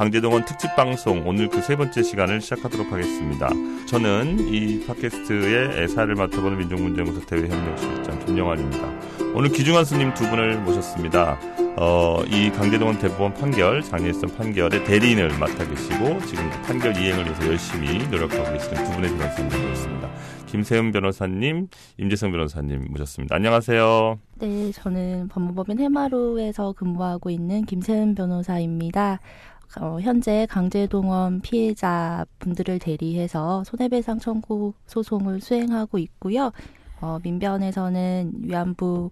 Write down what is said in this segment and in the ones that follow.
강제동원 특집 방송 오늘 그 세 번째 시간을 시작하도록 하겠습니다. 저는 이 팟캐스트의 애사를 맡아보는 민족문제연구소 대외협력실장 김영환입니다. 오늘 귀중한 스님 두 분을 모셨습니다. 어, 이 강제동원 대법원 판결, 장례성 판결의 대리인을 맡아 계시고 지금 그 판결 이행을 위해서 열심히 노력하고 계시는 두 분의 변호사님 모셨습니다. 김세은 변호사님, 임재성 변호사님 모셨습니다. 안녕하세요. 네, 저는 법무법인 해마루에서 근무하고 있는 김세은 변호사입니다. 어, 현재 강제동원 피해자 분들을 대리해서 손해배상 청구 소송을 수행하고 있고요. 어, 민변에서는 위안부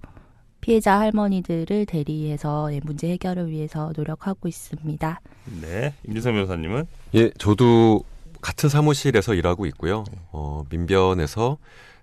피해자 할머니들을 대리해서 예, 문제 해결을 위해서 노력하고 있습니다. 네, 임진성 변호사님은? 예, 저도 같은 사무실에서 일하고 있고요. 어, 민변에서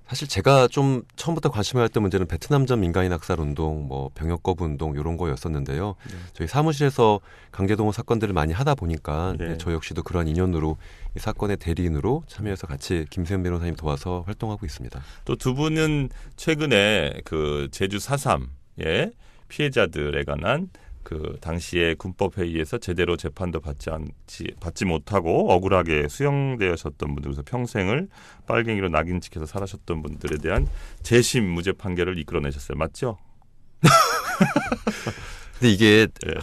사실 제가 좀 처음부터 관심을 했던 문제는 베트남전 민간인 학살 운동, 뭐 병역 거부 운동 이런 거였었는데요. 네. 저희 사무실에서 강제동원 사건들을 많이 하다 보니까 네. 네 저 역시도 그런 인연으로 이 사건의 대리인으로 참여해서 같이 김세현 변호사님 도와서 활동하고 있습니다. 또 두 분은 최근에 그 제주 4.3의 피해자들에 관한 그 당시에 군법 회의에서 제대로 재판도 받지 않지 받지 못하고 억울하게 수용되셨던 분들에서 평생을 빨갱이로 낙인 찍혀서 살아셨던 분들에 대한 재심 무죄 판결을 이끌어내셨어요. 맞죠? 근데 이게 네.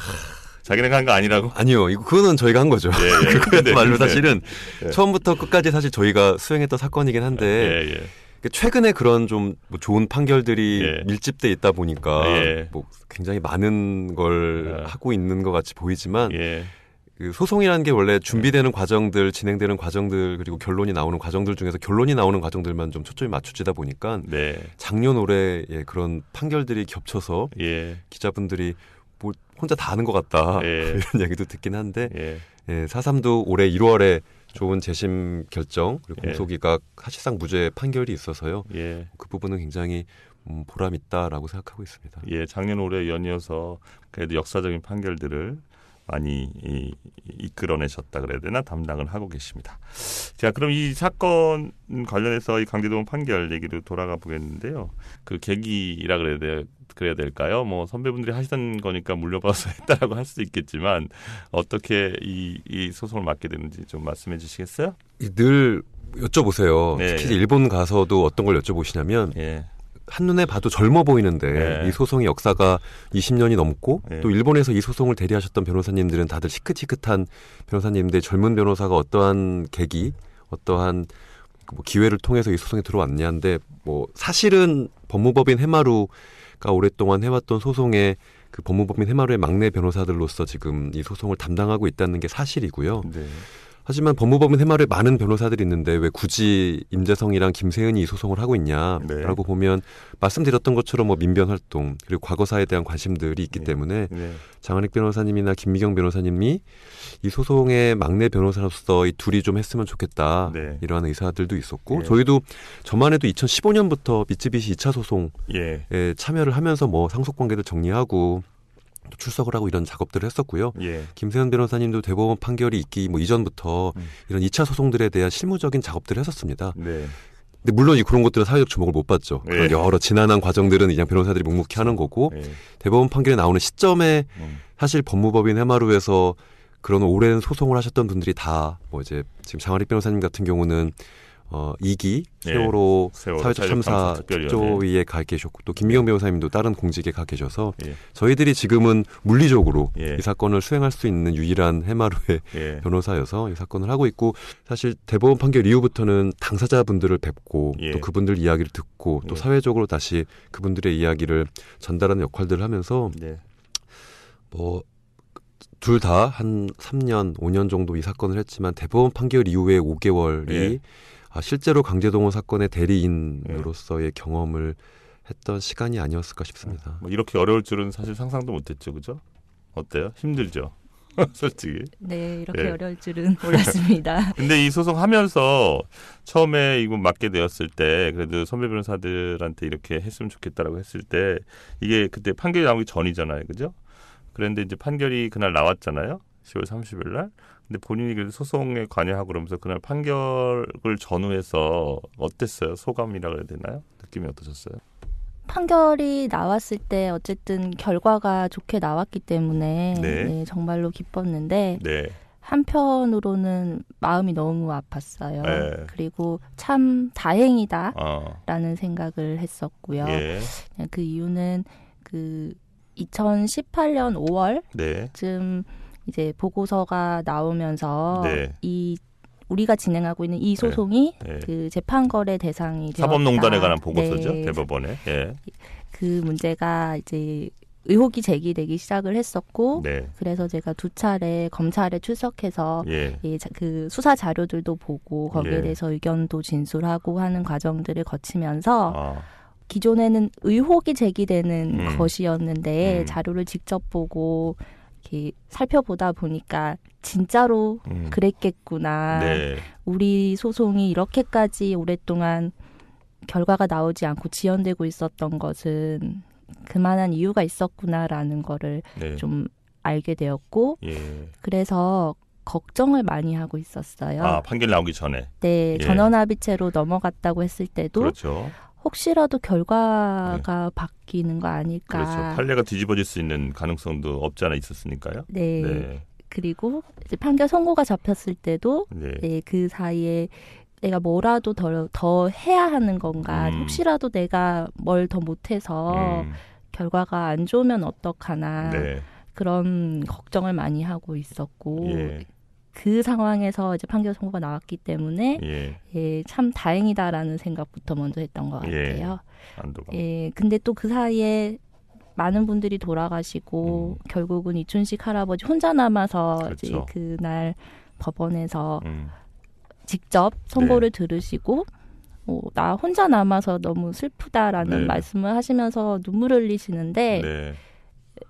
자기네가 한 거 아니라고? 아니요, 이거 그거는 저희가 한 거죠. 예, 예. 그거야말로 사실은 네. 처음부터 끝까지 사실 저희가 수행했던 사건이긴 한데 예, 그 최근에 그런 좀뭐 좋은 판결들이 예. 밀집돼 있다 보니까 아, 예. 뭐 굉장히 많은 걸 예. 하고 있는 것 같이 보이지만 예. 그 소송이라는 게 원래 준비되는 과정들, 진행되는 과정들 그리고 결론이 나오는 과정들 중에서 결론이 나오는 과정들만 좀 초점이 맞춰지다 보니까 네. 작년 올해 예, 그런 판결들이 겹쳐서 예. 기자분들이 뭐 혼자 다 하는 것 같다 예. 이런 얘기도 듣긴 한데 예. 예, 4.3도 올해 1월에 좋은 재심 결정 그리고 예. 공소기각 사실상 무죄 판결이 있어서요. 예. 그 부분은 굉장히 음, 보람 있다라고 생각하고 있습니다. 예, 작년 올해 연이어서 그래도 역사적인 판결들을 많이 이, 이끌어내셨다 그래야 되나 담당을 하고 계십니다. 자, 그럼 이 사건 관련해서 이 강제동원 판결 얘기로 돌아가 보겠는데요. 그 계기라 그래야 돼 그래야 될까요? 뭐 선배분들이 하시던 거니까 물려받아서 했다라고 할 수 있겠지만 어떻게 이, 이 소송을 맡게 되는지 좀 말씀해 주시겠어요? 늘 여쭤보세요. 네. 특히 예. 일본 가서도 어떤 걸 여쭤보시냐면 네. 한눈에 봐도 젊어 보이는데 예. 이 소송의 역사가 20년이 넘고 예. 또 일본에서 이 소송을 대리하셨던 변호사님들은 다들 시크시크한 변호사님들데 젊은 변호사가 어떠한 계기, 어떠한 뭐 기회를 통해서 이 소송에 들어왔냐인데 뭐 사실은 법무법인 해마루가 오랫동안 해왔던 소송에 그 법무법인 해마루의 막내 변호사들로서 지금 이 소송을 담당하고 있다는 게 사실이고요. 네. 하지만 법무법인 해마루에 많은 변호사들이 있는데 왜 굳이 임재성이랑 김세은이 이 소송을 하고 있냐라고 네. 보면 말씀드렸던 것처럼 뭐 민변 활동 그리고 과거사에 대한 관심들이 있기 네. 때문에 네. 장한익 변호사님이나 김미경 변호사님이 이 소송의 막내 변호사로서 이 둘이 좀 했으면 좋겠다 네. 이러한 의사들도 있었고 예. 저희도 저만 해도 2015년부터 미쯔비시 2차 소송에 예. 참여를 하면서 뭐 상속 관계도 정리하고 출석을 하고 이런 작업들을 했었고요. 예. 김세현 변호사님도 대법원 판결이 있기 뭐 이전부터 음. 이런 2차 소송들에 대한 실무적인 작업들을 했었습니다. 네. 근데 물론 이 그런 것들은 사회적 주목을 못 받죠. 예. 그런 예. 여러 지난한 과정들은 그냥 변호사들이 묵묵히 하는 거고 예. 대법원 판결이 나오는 시점에 음. 사실 법무법인 해마루에서 그런 오랜 소송을 하셨던 분들이 다뭐 이제 지금 장하리 변호사님 같은 경우는 어 2기 세월호, 예, 세월호 사회적 참사 특조위에 가 계셨고 또 김미경 예. 변호사님도 다른 공직에 가 계셔서 예. 저희들이 지금은 물리적으로 예. 이 사건을 수행할 수 있는 유일한 해마루의 예. 변호사여서 이 사건을 하고 있고 사실 대법원 판결 이후부터는 당사자분들을 뵙고 예. 또 그분들 이야기를 듣고 또 사회적으로 다시 그분들의 이야기를 전달하는 역할들을 하면서 네. 뭐 둘 다 한 3년, 5년 정도 이 사건을 했지만 대법원 판결 이후에 5개월이 예. 아, 실제로 강제동원 사건의 대리인으로서의 네. 경험을 했던 시간이 아니었을까 싶습니다. 뭐 이렇게 어려울 줄은 사실 상상도 못했죠, 그죠? 어때요? 힘들죠? 솔직히. 네, 이렇게 네. 어려울 줄은 몰랐습니다. 근데 이 소송하면서 처음에 이거 맡게 되었을 때 그래도 선배 변호사들한테 이렇게 했으면 좋겠다라고 했을 때 이게 그때 판결이 나오기 전이잖아요, 그죠? 그런데 이제 판결이 그날 나왔잖아요. 10월 30일 날. 근데 본인이 그래도 소송에 관여하고 그러면서 그날 판결을 전후해서 어땠어요? 소감이라 그래야 되나요? 느낌이 어떠셨어요? 판결이 나왔을 때 어쨌든 결과가 좋게 나왔기 때문에 네. 네, 정말로 기뻤는데 네. 한편으로는 마음이 너무 아팠어요. 예. 그리고 참 다행이다라는 어. 생각을 했었고요. 예. 그 이유는 그 2018년 5월쯤 네. 이제 보고서가 나오면서 네. 이 우리가 진행하고 있는 이 소송이 네. 네. 그 재판 거래 대상이 되었다. 사법농단에 관한 보고서죠 네. 대법원에 예. 그 문제가 이제 의혹이 제기되기 시작을 했었고 네. 그래서 제가 두 차례 검찰에 출석해서 예. 예. 그 수사 자료들도 보고 거기에 예. 대해서 의견도 진술하고 하는 과정들을 거치면서 아. 기존에는 의혹이 제기되는 음. 것이었는데 음. 자료를 직접 보고 이렇게 살펴보다 보니까 진짜로 음. 그랬겠구나. 네. 우리 소송이 이렇게까지 오랫동안 결과가 나오지 않고 지연되고 있었던 것은 그만한 이유가 있었구나라는 거를 네. 좀 알게 되었고 예. 그래서 걱정을 많이 하고 있었어요. 아, 판결 나오기 전에. 네, 예. 전원합의체로 넘어갔다고 했을 때도 그렇죠. 혹시라도 결과가 네. 바뀌는 거 아닐까. 그렇죠. 판례가 뒤집어질 수 있는 가능성도 없지 않아 있었으니까요. 네. 네. 그리고 이제 판결 선고가 잡혔을 때도 네. 네. 그 사이에 내가 뭐라도 더, 더 해야 하는 건가. 음. 혹시라도 내가 뭘 더 못해서 음. 결과가 안 좋으면 어떡하나. 네. 그런 걱정을 많이 하고 있었고 예. 그 상황에서 이제 판결 선고가 나왔기 때문에 예. 예참 다행이다라는 생각부터 먼저 했던 것 예. 같아요. 예, 안도감. 예 근데 또 그 사이에 많은 분들이 돌아가시고 음. 결국은 이춘식 할아버지 혼자 남아서 그렇죠. 이제 그날 법원에서 음. 직접 선고를 네. 들으시고 어, 나 혼자 남아서 너무 슬프다라는 네. 말씀을 하시면서 눈물 흘리시는데 네.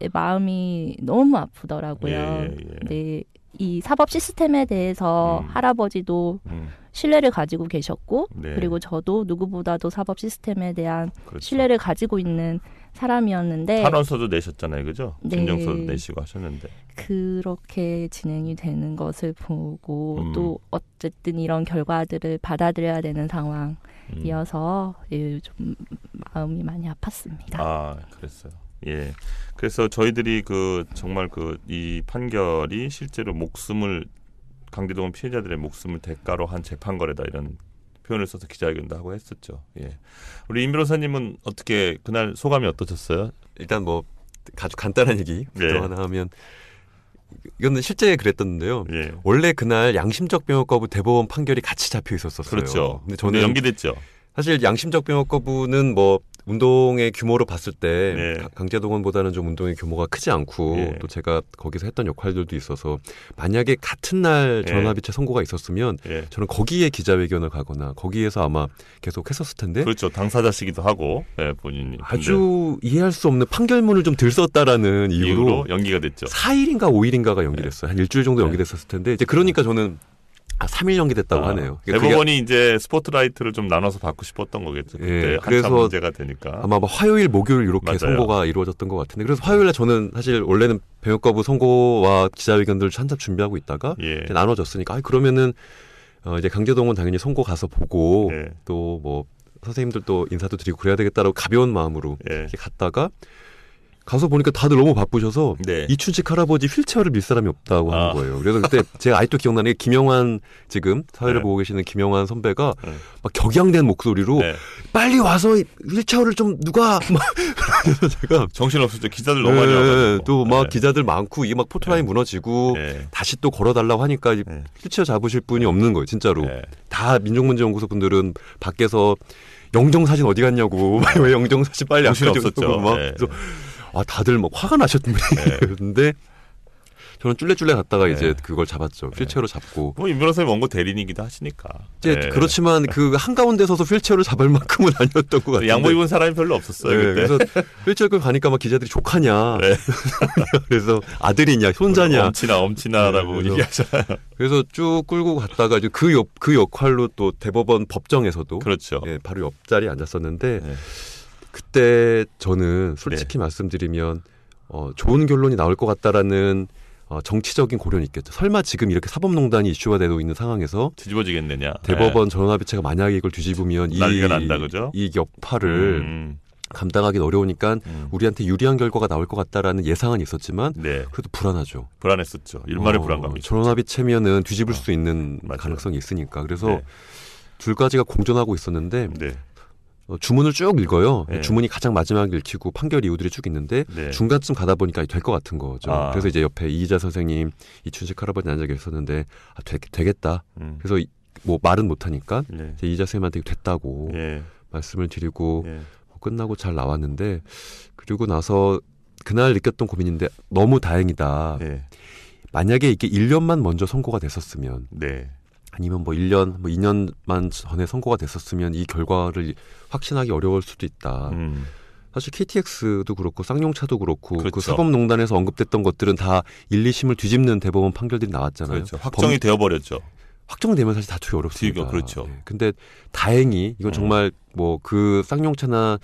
예, 마음이 너무 아프더라고요. 예, 예. 예. 네. 이 사법 시스템에 대해서 음. 할아버지도 음. 신뢰를 가지고 계셨고 네. 그리고 저도 누구보다도 사법 시스템에 대한 그렇죠. 신뢰를 가지고 있는 사람이었는데 탄원서도 내셨잖아요, 그죠? 진정서도 네. 내시고 하셨는데 그렇게 진행이 되는 것을 보고 음. 또 어쨌든 이런 결과들을 받아들여야 되는 상황이어서 음. 예, 좀 마음이 많이 아팠습니다. 아, 그랬어요. 예. 그래서 저희들이 그 정말 그 이 판결이 실제로 목숨을 강제동원 피해자들의 목숨을 대가로 한 재판 거래다 이런 표현을 써서 기자회견도 하고 했었죠. 예. 우리 임 변호사님은 어떻게 그날 소감이 어떠셨어요? 일단 뭐 아주 간단한 얘기부 예. 하나 하면 이거는 실제 그랬던데요. 예. 원래 그날 양심적 병역 거부 대법원 판결이 같이 잡혀 있었었어요. 그렇죠. 근데 저는 연기됐죠. 사실 양심적 병역 거부는 뭐 운동의 규모로 봤을 때 네. 강제동원보다는 좀 운동의 규모가 크지 않고 네. 또 제가 거기서 했던 역할들도 있어서 만약에 같은 날전화합의체 예. 선고가 있었으면 예. 저는 거기에 기자회견을 가거나 거기에서 아마 계속 했었을 텐데 그렇죠 당사자시기도 하고 본인이 아주 이해할 수 없는 판결문을 좀 들썼다라는 이유로, 이유로 연기가 됐죠 4일인가 5일인가가 연기됐어요 한 일주일 정도 연기됐었을 텐데 이제 그러니까 저는 아, 3일 연기됐다고 아, 하네요. 그러니 대법원이 이제 스포트라이트를 좀 나눠서 받고 싶었던 거겠죠. 그때 예, 그래서 문제가 되니까 아마 뭐 화요일, 목요일 이렇게 맞아요. 선고가 이루어졌던 것 같은데 그래서 화요일에 저는 사실 원래는 병역거부 선고와 기자회견들 을 한잡 준비하고 있다가 예. 나눠졌으니까 아, 그러면은 어, 이제 강제동원 당연히 선고 가서 보고 예. 또뭐 선생님들도 인사도 드리고 그래야 되겠다라고 가벼운 마음으로 예. 이렇게 갔다가 가서 보니까 다들 너무 바쁘셔서 네. 이춘식 할아버지 휠체어를 밀 사람이 없다고 아. 하는 거예요. 그래서 그때 제가 아직도 기억나는 게 김영환 지금 사회를 네. 보고 계시는 김영환 선배가 네. 막 격양된 목소리로 네. 빨리 와서 휠체어를 좀 누가 막그래 제가 정신없었죠. 기자들 너무 많이 네, 네, 와가지고 또 막 기자들 많고 이게 막 포토라인 무너지고 다시 또 걸어달라고 하니까 휠체어 잡으실 분이 없는 거예요. 진짜로 다 민족문제연구소 분들은 밖에서 영정 사진 어디 갔냐고 왜 영정 사진 빨리 안 가져오고 막아 다들 막 뭐 화가 나셨던 분이었는데 네. 저는 쫄래쫄래 갔다가 네. 이제 그걸 잡았죠. 네. 휠체어로 잡고. 뭐, 임변호 선님 원고 대리인이기도 하시니까. 이제 네. 그렇지만 그 한가운데 서서 휠체어로 잡을 만큼은 아니었던 것 같아요. 양보 입은 사람이 별로 없었어요. 네. 그래서 휠체어 끌고 가니까 막 기자들이 조카냐. 네. 그래서 아들이냐, 손자냐. 뭐 엄치나, 엄치나라고 얘기하잖아요. 그래서 쭉 끌고 갔다가 이제 그, 옆, 그 역할로 또 대법원 법정에서도. 그렇죠. 예, 바로 옆자리에 앉았었는데. 그때 저는 솔직히 네. 말씀드리면 어, 좋은 결론이 나올 것 같다라는 어, 정치적인 고려는 있겠죠. 설마 지금 이렇게 사법농단이 이슈가 되고 있는 상황에서 뒤집어지겠느냐. 대법원 네. 전원합의체가 만약에 이걸 뒤집으면 이, 난다 그죠? 이 역파를 음. 음. 감당하기 어려우니까 음. 우리한테 유리한 결과가 나올 것 같다라는 예상은 있었지만 네. 그래도 불안하죠. 불안했었죠. 일말의 어, 불안감이. 전원합의체면은 뒤집을 어. 수 있는 맞아요. 가능성이 있으니까. 그래서 네. 둘 가지가 공존하고 있었는데 네. 어, 주문을 쭉 읽어요. 네. 주문이 가장 마지막 읽히고 판결 이유들이 쭉 있는데 네. 중간쯤 가다 보니까 될 것 같은 거죠. 아. 그래서 이제 옆에 이자 선생님, 이춘식 할아버지 앉아 계셨는데 아, 되, 겠다 음. 그래서 뭐 말은 못하니까 네. 이자 선생님한테 됐다고 예. 말씀을 드리고 예. 뭐 끝나고 잘 나왔는데 그리고 나서 그날 느꼈던 고민인데 너무 다행이다. 네. 만약에 이게 1년만 먼저 선고가 됐었으면 네. 아니면 뭐 1년, 뭐 2년만 전에 선고가 됐었으면 이 결과를 확신하기 어려울 수도 있다. 음. 사실 KTX도 그렇고 쌍용차도 그렇고 그 그렇죠. 그 사법농단에서 언급됐던 것들은 다 1, 2심을 뒤집는 대법원 판결들이 나왔잖아요. 그렇죠. 확정이 범... 되어버렸죠. 확정되면 사실 다투기 어렵습니다. 그러니까 그렇죠. 네. 근데 다행히 이건 음. 정말 음. 뭐 뭐그 쌍용차나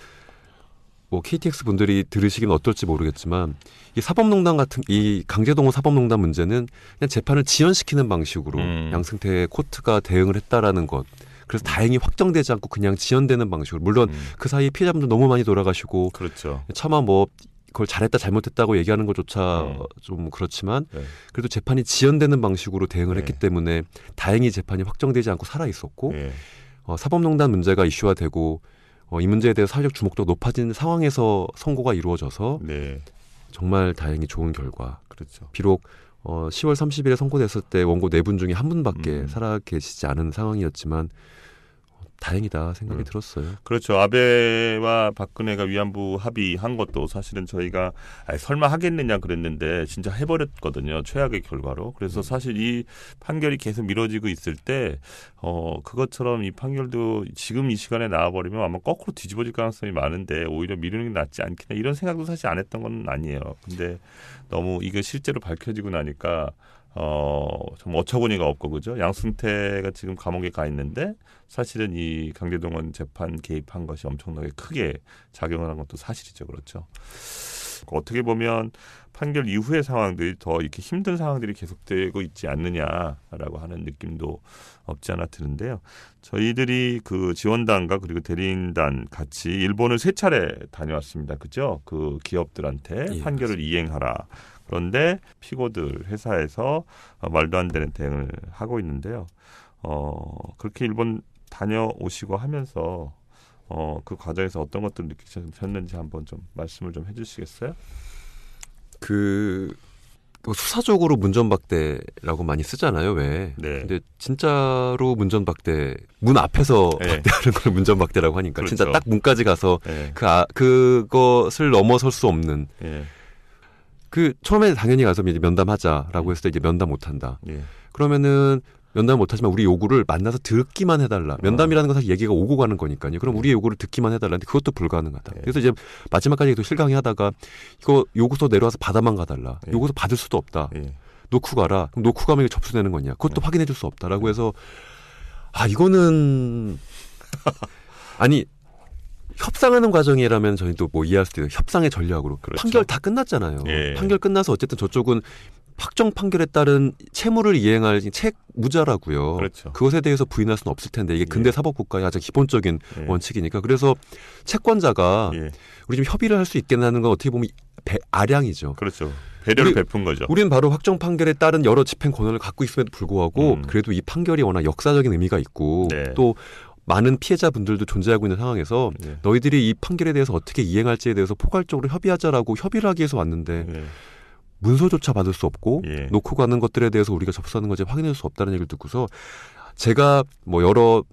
뭐 KTX 분들이 들으시긴 어떨지 모르겠지만 이 사법농단 같은 이 강제동원 사법농단 문제는 그냥 재판을 지연시키는 방식으로 음. 양승태 코트가 대응을 했다라는 것. 그래서 음. 다행히 확정되지 않고 그냥 지연되는 방식으로 물론 음. 그 사이에 피해자분들 너무 많이 돌아가시고 그렇죠. 차마 뭐 그걸 잘했다 잘못했다고 얘기하는 것조차 네. 좀 그렇지만 네. 그래도 재판이 지연되는 방식으로 대응을 네. 했기 때문에 다행히 재판이 확정되지 않고 살아 있었고 예. 어, 사법농단 문제가 이슈화되고 어, 이 문제에 대해 사회적 주목도가 높아진 상황에서 선고가 이루어져서 네. 정말 다행히 좋은 결과. 그렇죠. 비록 어, 10월 30일에 선고됐을 때 원고 네 분 중에 한 분밖에 음. 살아 계시지 않은 상황이었지만 다행이다 생각이 음. 들었어요. 그렇죠. 아베와 박근혜가 위안부 합의한 것도 사실은 저희가 아니, 설마 하겠느냐 그랬는데 진짜 해버렸거든요. 최악의 결과로. 그래서 음. 사실 이 판결이 계속 미뤄지고 있을 때 어, 그것처럼 이 판결도 지금 이 시간에 나와버리면 아마 거꾸로 뒤집어질 가능성이 많은데 오히려 미루는 게 낫지 않겠냐 이런 생각도 사실 안 했던 건 아니에요. 근데 너무 이게 실제로 밝혀지고 나니까 어좀 어처구니가 없고 그죠? 양승태가 지금 감옥에 가 있는데 사실은 이 강제동원 재판 개입한 것이 엄청나게 크게 작용을 한 것도 사실이죠, 그렇죠? 그 어떻게 보면 판결 이후의 상황들이 더 이렇게 힘든 상황들이 계속되고 있지 않느냐라고 하는 느낌도 없지 않아 드는데요. 저희들이 그 지원단과 그리고 대리인단 같이 일본을 세 차례 다녀왔습니다, 그죠? 그 기업들한테 예, 판결을 맞 이행하라. 그런데 피고들 회사에서 어, 말도 안 되는 대응을 하고 있는데요. 어, 그렇게 일본 다녀오시고 하면서 어, 그 과정에서 어떤 것들을 느끼셨는지 한번 좀 말씀을 좀 해주시겠어요? 그 뭐 수사적으로 문전박대라고 많이 쓰잖아요, 왜? 네. 근데 진짜로 문전박대 문 앞에서 네. 박대하는 걸 문전박대라고 하니까 그렇죠. 진짜 딱 문까지 가서 네. 그 아, 그것을 넘어설 수 없는 네. 그 처음에는 당연히 가서 이제 면담하자라고 음. 했을 때 이제 면담 못 한다. 예. 그러면은 면담 못 하지만 우리 요구를 만나서 듣기만 해달라. 아. 면담이라는 건 사실 얘기가 오고 가는 거니까요. 그럼 예. 우리의 요구를 듣기만 해달라는데 그것도 불가능하다. 예. 그래서 이제 마지막까지 또 실강이 하다가 이거 요구서 내려와서 받아만 가달라. 예. 요구서 받을 수도 없다. 예. 놓고 가라. 그럼 놓고 가면 이게 접수되는 거냐? 그것도 예. 확인해줄 수 없다라고 예. 해서 아 이거는 아니 협상하는 과정이라면 저희도 뭐 이해할 수도 있어요. 협상의 전략으로 그렇죠. 판결 다 끝났잖아요. 예. 판결 끝나서 어쨌든 저쪽은 확정 판결에 따른 채무를 이행할 책 무자라고요. 그렇죠. 그것에 대해서 부인할 수는 없을 텐데 이게 근대 예. 사법 국가의 아주 기본적인 예. 원칙이니까 그래서 채권자가 예. 우리 지금 협의를 할 수 있겠다는 건 어떻게 보면 배, 아량이죠. 그렇죠. 배려를 우리, 베푼 거죠. 우리는 바로 확정 판결에 따른 여러 집행 권한을 갖고 있음에도 불구하고 음. 그래도 이 판결이 워낙 역사적인 의미가 있고 네. 또 많은 피해자분들도 존재하고 있는 상황에서 네. 너희들이 이 판결에 대해서 어떻게 이행할지에 대해서 포괄적으로 협의하자라고 협의를 하기 위해서 왔는데 네. 문서조차 받을 수 없고 예. 놓고 가는 것들에 대해서 우리가 접수하는 것이 확인할 수 없다는 얘기를 듣고서 제가 뭐 여러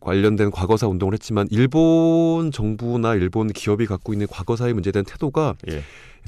관련된 과거사 운동을 했지만 일본 정부나 일본 기업이 갖고 있는 과거사의 문제에 대한 태도가 예.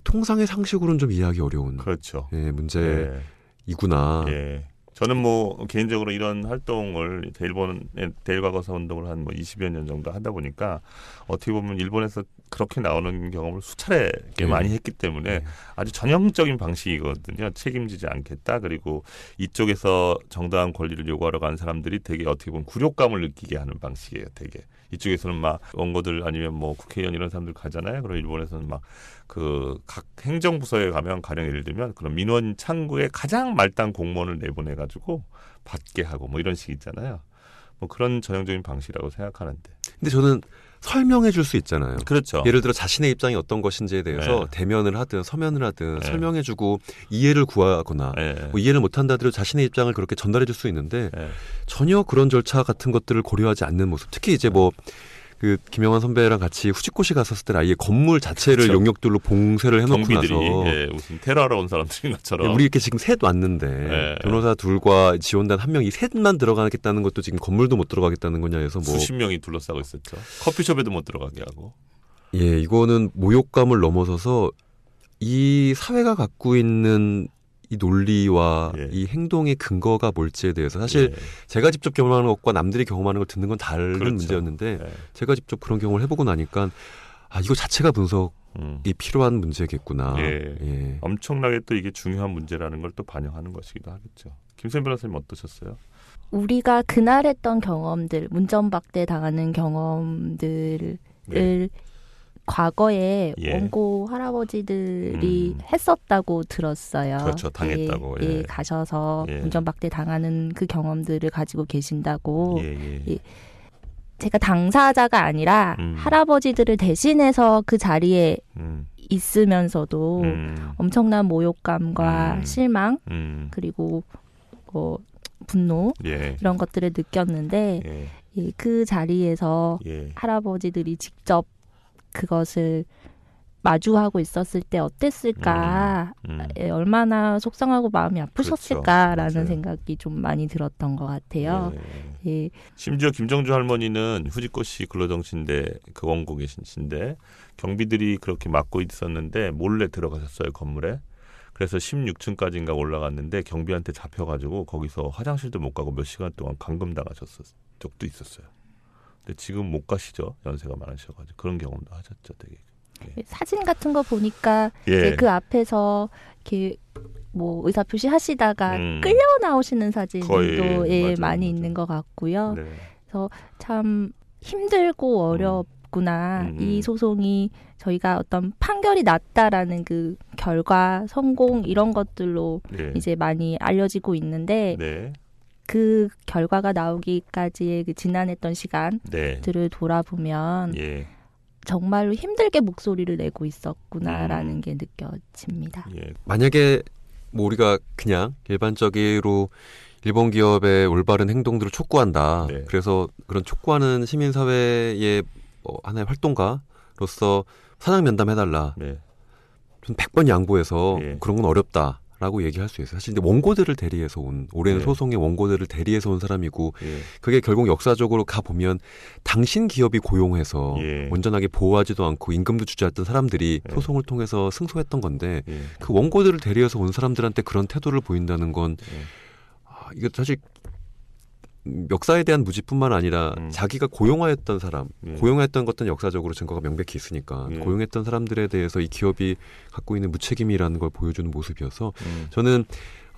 통상의 상식으로는 좀 이해하기 어려운 그렇죠. 예, 문제이구나. 예. 저는 뭐 개인적으로 이런 활동을 일본의 대일과거사 운동을 한 뭐 20여 년 정도 하다 보니까 어떻게 보면 일본에서 그렇게 나오는 경험을 수차례 네. 많이 했기 때문에 예. 아주 전형적인 방식이거든요. 책임지지 않겠다. 그리고 이쪽에서 정당한 권리를 요구하러 간 사람들이 되게 어떻게 보면 굴욕감을 느끼게 하는 방식이에요. 되게. 이쪽에서는 막 원고들 아니면 뭐 국회의원 이런 사람들 가잖아요. 그럼 일본에서는 막 그 각 행정부서에 가면 가령 예를 들면 그런 민원 창구에 가장 말단 공무원을 내보내 가지고 받게 하고 뭐 이런 식이 있잖아요. 뭐 그런 전형적인 방식이라고 생각하는데. 근데 저는 설명해 줄 수 있잖아요. 그렇죠. 예를 들어 자신의 입장이 어떤 것인지에 대해서 네. 대면을 하든 서면을 하든 네. 설명해 주고 이해를 구하거나 네. 뭐 이해를 못 한다더라도 자신의 입장을 그렇게 전달해 줄 수 있는데 네. 전혀 그런 절차 같은 것들을 고려하지 않는 모습. 특히 이제 뭐 네. 그 김영환 선배랑 같이 후지코시 갔었을 때 아예 건물 자체를 그쵸. 용역들로 봉쇄를 해놓고 경비들이, 나서 예, 무슨 테러하러 온 사람들인 것처럼 예, 우리 이렇게 지금 셋 왔는데 예, 변호사 둘과 지원단 한 명이 셋만 들어가겠다는 것도 지금 건물도 못 들어가겠다는 거냐 해서 뭐 수십 명이 둘러싸고 있었죠. 커피숍에도 못 들어가게 하고. 예, 이거는 모욕감을 넘어서서 이 사회가 갖고 있는 이 논리와 예. 이 행동의 근거가 뭘지에 대해서 사실 예. 제가 직접 경험하는 것과 남들이 경험하는 걸 듣는 건 다른 그렇죠. 문제였는데 예. 제가 직접 그런 경험을 해보고 나니까 아 이거 자체가 분석이 음. 필요한 문제겠구나. 예. 예. 엄청나게 또 이게 중요한 문제라는 걸 또 반영하는 것이기도 하겠죠. 김선 변호사님 어떠셨어요? 우리가 그날 했던 경험들, 문전박대 당하는 경험들을 네. 과거에 예. 원고 할아버지들이 음. 했었다고 들었어요. 그렇죠. 예, 당했다고. 예, 예. 가셔서 예. 운전박대 당하는 그 경험들을 가지고 계신다고. 예, 예. 제가 당사자가 아니라 음. 할아버지들을 대신해서 그 자리에 음. 있으면서도 음. 엄청난 모욕감과 음. 실망 음. 그리고 뭐 분노 예. 이런 것들을 느꼈는데 예. 예, 그 자리에서 할아버지들이 직접 그것을 마주하고 있었을 때 어땠을까, 음, 음. 예, 얼마나 속상하고 마음이 아프셨을까라는 그렇죠. 생각이 좀 많이 들었던 것 같아요. 예. 예. 심지어 김정주 할머니는 후지코시 근로정신대 그 원고 계신신데 경비들이 그렇게 막고 있었는데 몰래 들어가셨어요 건물에. 그래서 16층까지인가 올라갔는데 경비한테 잡혀가지고 거기서 화장실도 못 가고 몇 시간 동안 감금당하셨을 적도 있었어요. 지금 못 가시죠 연세가 많으셔가지고 그런 경험도 하셨죠 되게 예. 예. 사진 같은 거 보니까 예. 이제 그 앞에서 이렇게 뭐 의사 표시 하시다가 음. 끌려 나오시는 사진도 예, 맞아요, 많이 맞아요. 있는 것 같고요. 네. 그래서 참 힘들고 어렵구나 음. 음. 이 소송이 저희가 어떤 판결이 났다라는 그 결과 성공 이런 것들로 네. 이제 많이 알려지고 있는데 네. 그 결과가 나오기까지의 그 지난했던 시간들을 네. 돌아보면 예. 정말로 힘들게 목소리를 내고 있었구나라는 음. 게 느껴집니다. 예. 만약에 뭐 우리가 그냥 일반적으로 일본 기업의 올바른 행동들을 촉구한다. 네. 그래서 그런 촉구하는 시민사회의 뭐 하나의 활동가로서 사장 면담해달라. 네. 전 100번 양보해서 네. 그런 건 어렵다. 라고 얘기할 수 있어요. 사실 근데 원고들을 대리해서 온 올해는 네. 소송의 원고들을 대리해서 온 사람이고 예. 그게 결국 역사적으로 가 보면 당신 기업이 고용해서 예. 온전하게 보호하지도 않고 임금도 주지 않던 사람들이 예. 소송을 통해서 승소했던 건데 예. 그 원고들을 대리해서 온 사람들한테 그런 태도를 보인다는 건 예. 아, 이거 사실 역사에 대한 무지뿐만 아니라 음. 자기가 고용하였던 사람, 예. 고용했던 것은 들 역사적으로 증거가 명백히 있으니까 예. 고용했던 사람들에 대해서 이 기업이 갖고 있는 무책임이라는 걸 보여주는 모습이어서 음. 저는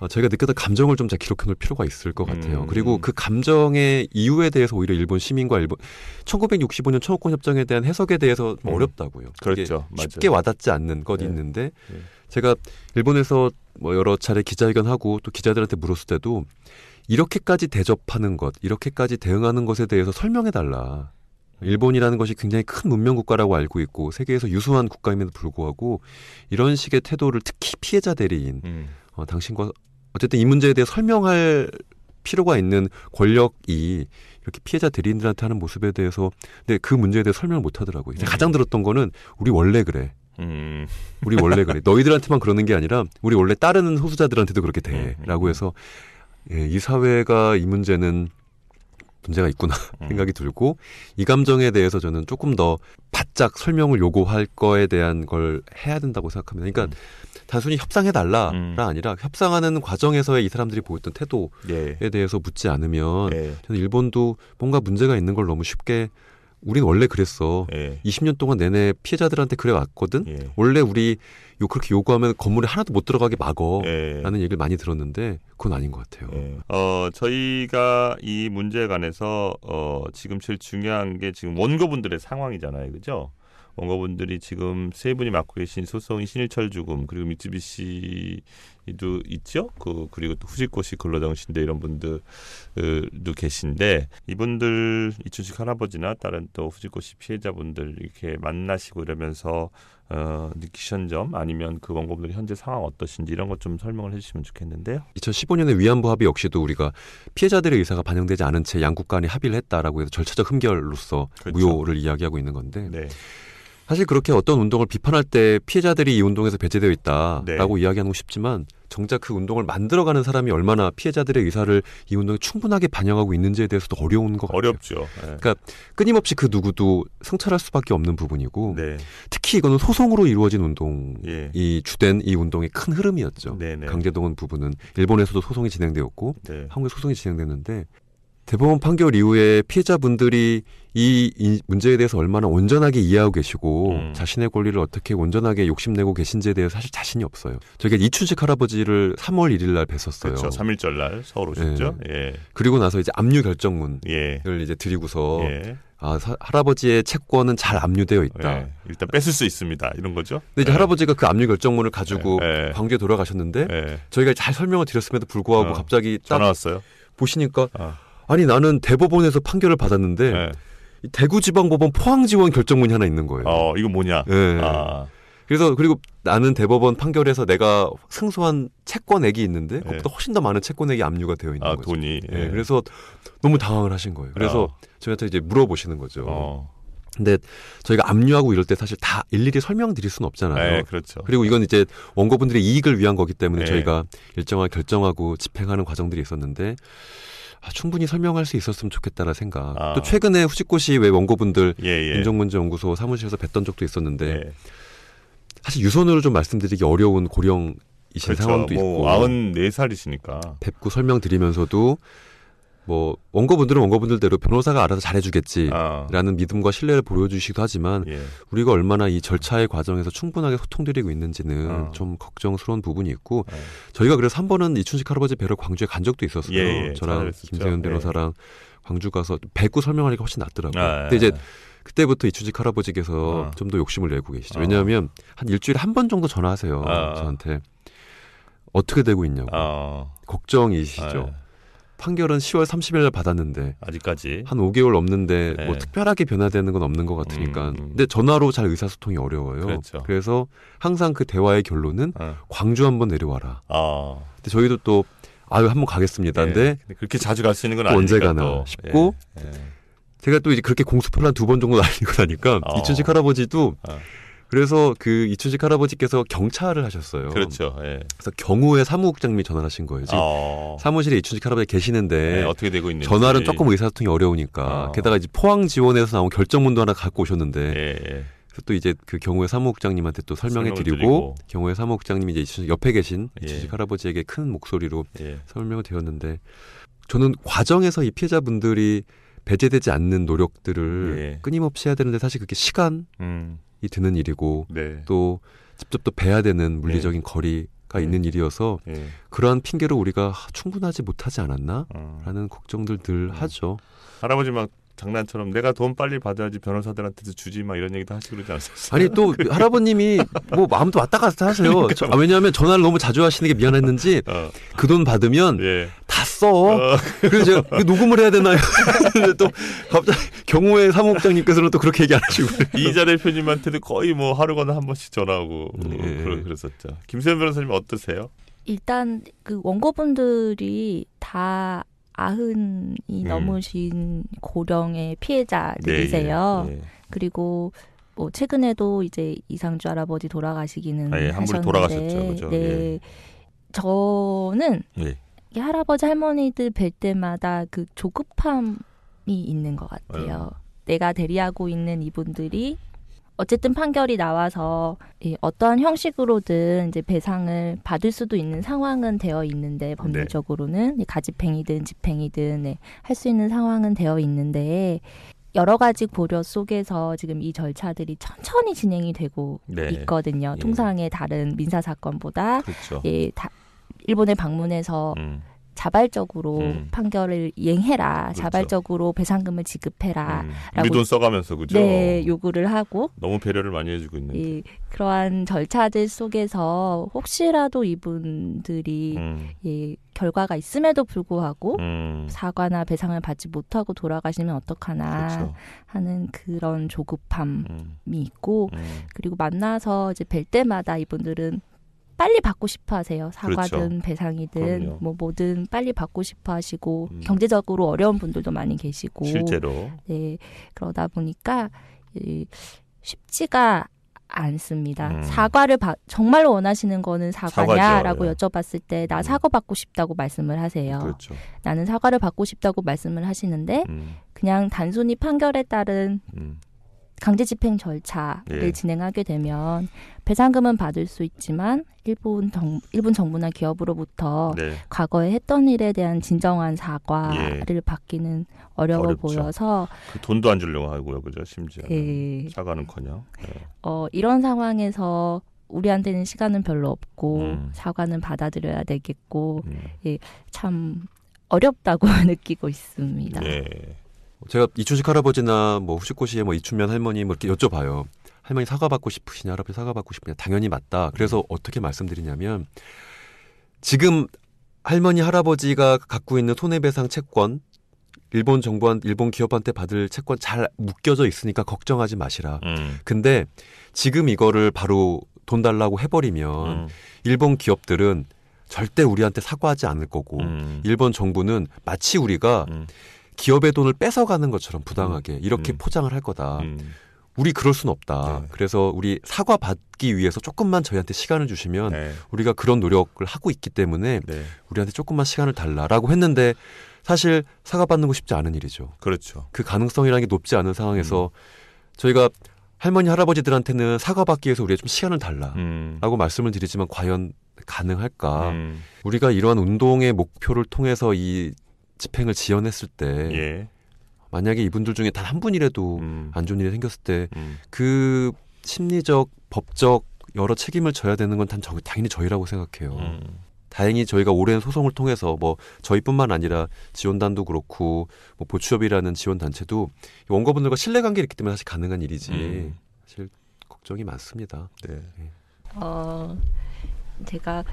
어, 저희가 느꼈던 감정을 좀 잘 기록해 놓을 필요가 있을 것 같아요. 음. 그리고 음. 그 감정의 이유에 대해서 오히려 일본 시민과 일본 1965년 청구권 협정에 대한 해석에 대해서 음. 어렵다고요. 그렇죠. 쉽게 맞아요. 와닿지 않는 것 네. 있는데 네. 제가 일본에서 뭐 여러 차례 기자회견하고 또 기자들한테 물었을 때도 이렇게까지 대접하는 것, 이렇게까지 대응하는 것에 대해서 설명해 달라. 일본이라는 것이 굉장히 큰 문명 국가라고 알고 있고 세계에서 유수한 국가임에도 불구하고 이런 식의 태도를 특히 피해자 대리인 음. 어, 당신과 어쨌든 이 문제에 대해 설명할 필요가 있는 권력이 이렇게 피해자 대리인들한테 하는 모습에 대해서 근데 그 문제에 대해 설명을 못 하더라고요. 음. 가장 들었던 거는 우리 원래 그래. 음. 우리 원래 그래. 너희들한테만 그러는 게 아니라 우리 원래 따르는 소수자들한테도 그렇게 돼라고 음. 해서 예, 이 사회가 이 문제는 문제가 있구나 음. 생각이 들고 이 감정에 대해서 저는 조금 더 바짝 설명을 요구할 거에 대한 걸 해야 된다고 생각합니다. 그러니까 음. 단순히 협상해 달라라 음. 아니라 협상하는 과정에서의 이 사람들이 보였던 태도에 예. 대해서 묻지 않으면 예. 저는 일본도 뭔가 문제가 있는 걸 너무 쉽게 우린 원래 그랬어. 예. 20년 동안 내내 피해자들한테 그래 왔거든. 예. 원래 우리 요 그렇게 요구하면 건물에 하나도 못 들어가게 막어라는 예. 얘기를 많이 들었는데 그건 아닌 것 같아요. 예. 어 저희가 이 문제에 관해서 어 지금 제일 중요한 게 지금 원고분들의 상황이잖아요, 그죠? 원고분들이 지금 세 분이 맡고 계신 소송이 신일철 죽음 그리고 미쯔비시도 있죠. 그 그리고 또 후지코시 근로정신대 이런 분들도 계신데 이분들 이춘식 할아버지나 다른 또 후지코시 피해자분들 이렇게 만나시고 이러면서 어, 느끼신 점 아니면 그 원고분들이 현재 상황 어떠신지 이런 것 좀 설명을 해주시면 좋겠는데요. 2015년에 위안부 합의 역시도 우리가 피해자들의 의사가 반영되지 않은 채 양국 간에 합의를 했다라고 해서 절차적 흠결로서 그렇죠. 무효를 이야기하고 있는 건데 네. 사실 그렇게 어떤 운동을 비판할 때 피해자들이 이 운동에서 배제되어 있다라고 네. 이야기하는 건 쉽지만 정작 그 운동을 만들어가는 사람이 얼마나 피해자들의 의사를 이 운동에 충분하게 반영하고 있는지에 대해서도 어려운 것 같아요. 어렵죠. 네. 그러니까 끊임없이 그 누구도 성찰할 수밖에 없는 부분이고 네. 특히 이거는 소송으로 이루어진 운동이 예. 주된 이 운동의 큰 흐름이었죠. 네네. 네. 강제동원 부분은 일본에서도 소송이 진행되었고 네. 한국에 소송이 진행됐는데 대법원 판결 이후에 피해자분들이 이 문제에 대해서 얼마나 온전하게 이해하고 계시고 음. 자신의 권리를 어떻게 온전하게 욕심내고 계신지에 대해 서 사실 자신이 없어요. 저희가 이춘식 할아버지를 3월 1일 날 뵀었어요. 그렇죠. 3일절 날 서울 오셨죠. 예. 예. 그리고 나서 이제 압류 결정문을 예. 이제 드리고서 예. 아, 사, 할아버지의 채권은 잘 압류되어 있다. 예, 일단 뺏을 수 있습니다. 이런 거죠. 근데 이제 예. 할아버지가 그 압류 결정문을 가지고 예. 예. 광주에 돌아가셨는데 예. 저희가 잘 설명을 드렸음에도 불구하고 어, 갑자기 딱 전화 왔어요. 보시니까 어. 아니 나는 대법원에서 판결을 받았는데 네. 대구지방법원 포항지원 결정문이 하나 있는 거예요. 어, 이거 뭐냐? 네. 아. 그래서 그리고 나는 대법원 판결에서 내가 승소한 채권액이 있는데 네. 그것보다 훨씬 더 많은 채권액이 압류가 되어 있는 아, 거죠. 돈이. 예. 네. 그래서 너무 당황을 하신 거예요. 그래서 어. 저희한테 이제 물어보시는 거죠. 어. 근데 저희가 압류하고 이럴 때 사실 다 일일이 설명드릴 수는 없잖아요. 네, 그렇죠. 그리고 이건 이제 원고분들의 이익을 위한 거기 때문에 네. 저희가 일정한 결정하고 집행하는 과정들이 있었는데 아, 충분히 설명할 수 있었으면 좋겠다라는 생각. 아. 또 최근에 후지코시 왜 원고분들 예, 예. 인종문제연구소 사무실에서 뵀던 적도 있었는데 예. 사실 유선으로 좀 말씀드리기 어려운 고령 이신 그렇죠. 상황도 뭐 있고 94살이시니까 뵙고 설명드리면서도 뭐 원고분들은 원고분들대로 변호사가 알아서 잘해주겠지라는 아. 믿음과 신뢰를 보여주시기도 하지만 예. 우리가 얼마나 이 절차의 과정에서 충분하게 소통드리고 있는지는 아. 좀 걱정스러운 부분이 있고 예. 저희가 그래서 한 번은 이춘식 할아버지 배를 광주에 간 적도 있었어요. 예, 예. 저랑 김세현 예. 변호사랑 광주 가서 배구 설명하니까 훨씬 낫더라고요. 아, 근데 이제 예. 그때부터 이춘식 할아버지께서 좀 더 욕심을 내고 계시죠. 왜냐하면 한 일주일에 한 번 정도 전화하세요 저한테 어떻게 되고 있냐고 걱정이시죠. 아, 판결은 10월 30일 날 받았는데 아직까지 한 5개월 없는데 네. 뭐 특별하게 변화되는 건 없는 것 같으니까. 음, 음, 음. 근데 전화로 잘 의사소통이 어려워요. 그렇죠. 그래서 항상 그 대화의 결론은 어. 광주 한번 내려와라. 아. 근데 저희도 또 아유 한번 가겠습니다. 네. 근데, 근데 그렇게 자주 갈 수 있는 건아 언제 가나 싶고 예. 예. 제가 또 이제 그렇게 공수표를 한두번 정도 날리고 나니까 어. 이춘식 할아버지도 어. 그래서 그 이춘식 할아버지께서 경찰을 하셨어요. 그렇죠. 예. 그래서 경우에 사무국장님이 전화를 하신 거예요. 지금 어. 사무실에 이춘식 할아버지 계시는데 예, 어떻게 되고 있는지 전화는 조금 의사소통이 어려우니까 어. 게다가 이제 포항 지원에서 나온 결정문도 하나 갖고 오셨는데 예, 예. 그래서 또 이제 그 경우에 사무국장님한테 또 설명해 드리고, 경우에 사무국장님이 이제 이춘식 옆에 계신 예. 이춘식 할아버지에게 큰 목소리로 예. 설명을 드렸는데 저는 과정에서 이 피해자분들이 배제되지 않는 노력들을 예. 끊임없이 해야 되는데 사실 그게 시간이 음. 드는 일이고 네. 또 직접 또 배야 되는 물리적인 예. 거리가 예. 있는 일이어서 예. 그러한 핑계로 우리가 충분하지 못하지 않았나라는 어. 음. 걱정들 늘 음. 하죠. 할아버지 막 장난처럼 내가 돈 빨리 받아야지 변호사들한테도 주지 막 이런 얘기도 하시고 그러지 않았어요? 아니 또 그 할아버님이 뭐 마음도 왔다 갔다 하세요. 그러니까. 아, 왜냐하면 전화를 너무 자주 하시는 게 미안했는지 어. 어. 그돈 받으면 예. 다 써. 어. 그래서 제가 그 녹음을 해야 되나요? 또 갑자기 경호의 사무국장님께서는 또 그렇게 얘기 안 하시고 이자 대표님한테도 거의 뭐 하루거나 한 번씩 전화하고 뭐 네. 그러, 그랬었죠. 김수현 변호사님 어떠세요? 일단 그 원고분들이 다 아흔이 음. 넘으신 고령의 피해자들이세요. 네, 예, 예. 그리고 뭐 최근에도 이제 이상주 할아버지 돌아가시기는 아, 예, 하셨는데, 돌아가셨죠, 그죠? 네. 예. 저는 예. 할아버지 할머니들 뵐 때마다 그 조급함이 있는 것 같아요. 어. 내가 대리하고 있는 이분들이 어쨌든 판결이 나와서 이 어떠한 형식으로든 이제 배상을 받을 수도 있는 상황은 되어 있는데 네. 법률적으로는 네. 가집행이든 집행이든 네, 할수 있는 상황은 되어 있는데 여러 가지 고려 속에서 지금 이 절차들이 천천히 진행이 되고 네. 있거든요. 예. 통상의 다른 민사 사건보다 그렇죠. 예, 다, 일본에 방문해서 음. 자발적으로 음. 판결을 이행해라. 그렇죠. 자발적으로 배상금을 지급해라. 음. 우돈 써가면서 그죠? 네, 요구를 하고 너무 배려를 많이 해주고 있는. 예, 그러한 절차들 속에서 혹시라도 이분들이 음. 예, 결과가 있음에도 불구하고 음. 사과나 배상을 받지 못하고 돌아가시면 어떡하나 그렇죠. 하는 그런 조급함이 음. 있고 음. 그리고 만나서 이제 뵐 때마다 이분들은 빨리 받고 싶어 하세요. 사과든 그렇죠. 배상이든 그럼요. 뭐 뭐든 빨리 받고 싶어 하시고 음. 경제적으로 어려운 분들도 많이 계시고 실제로 네 그러다 보니까 쉽지가 않습니다. 음. 사과를 바, 정말로 원하시는 거는 사과냐라고 예. 여쭤봤을 때나 음. 사과 받고 싶다고 말씀을 하세요. 그렇죠. 나는 사과를 받고 싶다고 말씀을 하시는데 음. 그냥 단순히 판결에 따른 음. 강제 집행 절차를 예. 진행하게 되면 배상금은 받을 수 있지만 일본 정 일본 정부나 기업으로부터 네. 과거에 했던 일에 대한 진정한 사과를 예. 받기는 어려워 어렵죠. 보여서 그 돈도 안 주려고 하고요, 그죠? 심지어 예. 사과는커녕 네. 어, 이런 상황에서 우리한테는 시간은 별로 없고 음. 사과는 받아들여야 되겠고 음. 예, 참 어렵다고 느끼고 있습니다. 예. 제가 이춘식 할아버지나 뭐 후식고시에 뭐 이춘면 할머니 뭐 이렇게 여쭤봐요. 할머니 사과받고 싶으시냐, 할아버지 사과받고 싶으냐. 당연히 맞다. 그래서 음. 어떻게 말씀드리냐면 지금 할머니 할아버지가 갖고 있는 손해배상 채권 일본 정부한 일본 기업한테 받을 채권 잘 묶여져 있으니까 걱정하지 마시라. 음. 근데 지금 이거를 바로 돈 달라고 해버리면 음. 일본 기업들은 절대 우리한테 사과하지 않을 거고 음. 일본 정부는 마치 우리가 음. 기업의 돈을 뺏어가는 것처럼 부당하게 음. 이렇게 음. 포장을 할 거다. 음. 우리 그럴 수는 없다. 네. 그래서 우리 사과 받기 위해서 조금만 저희한테 시간을 주시면 네. 우리가 그런 노력을 하고 있기 때문에 네. 우리한테 조금만 시간을 달라라고 했는데 사실 사과 받는 거 쉽지 않은 일이죠. 그렇죠. 그 가능성이라는 게 높지 않은 상황에서 음. 저희가 할머니 할아버지들한테는 사과 받기 위해서 우리가 좀 시간을 달라라고 음. 말씀을 드리지만 과연 가능할까? 음. 우리가 이러한 운동의 목표를 통해서 이 집행을 지연했을 때 예. 만약에 이분들 중에 단 한 분이라도 음. 안 좋은 일이 생겼을 때그 음. 그 심리적, 법적 여러 책임을 져야 되는 건 단, 당연히 저희라고 생각해요. 음. 다행히 저희가 오랜 소송을 통해서 뭐 저희뿐만 아니라 지원단도 그렇고 뭐 보취업이라는 지원 단체도 원고분들과 신뢰 관계를 있기 때문에 사실 가능한 일이지 음. 사실 걱정이 많습니다. 네. 네. 어, 제가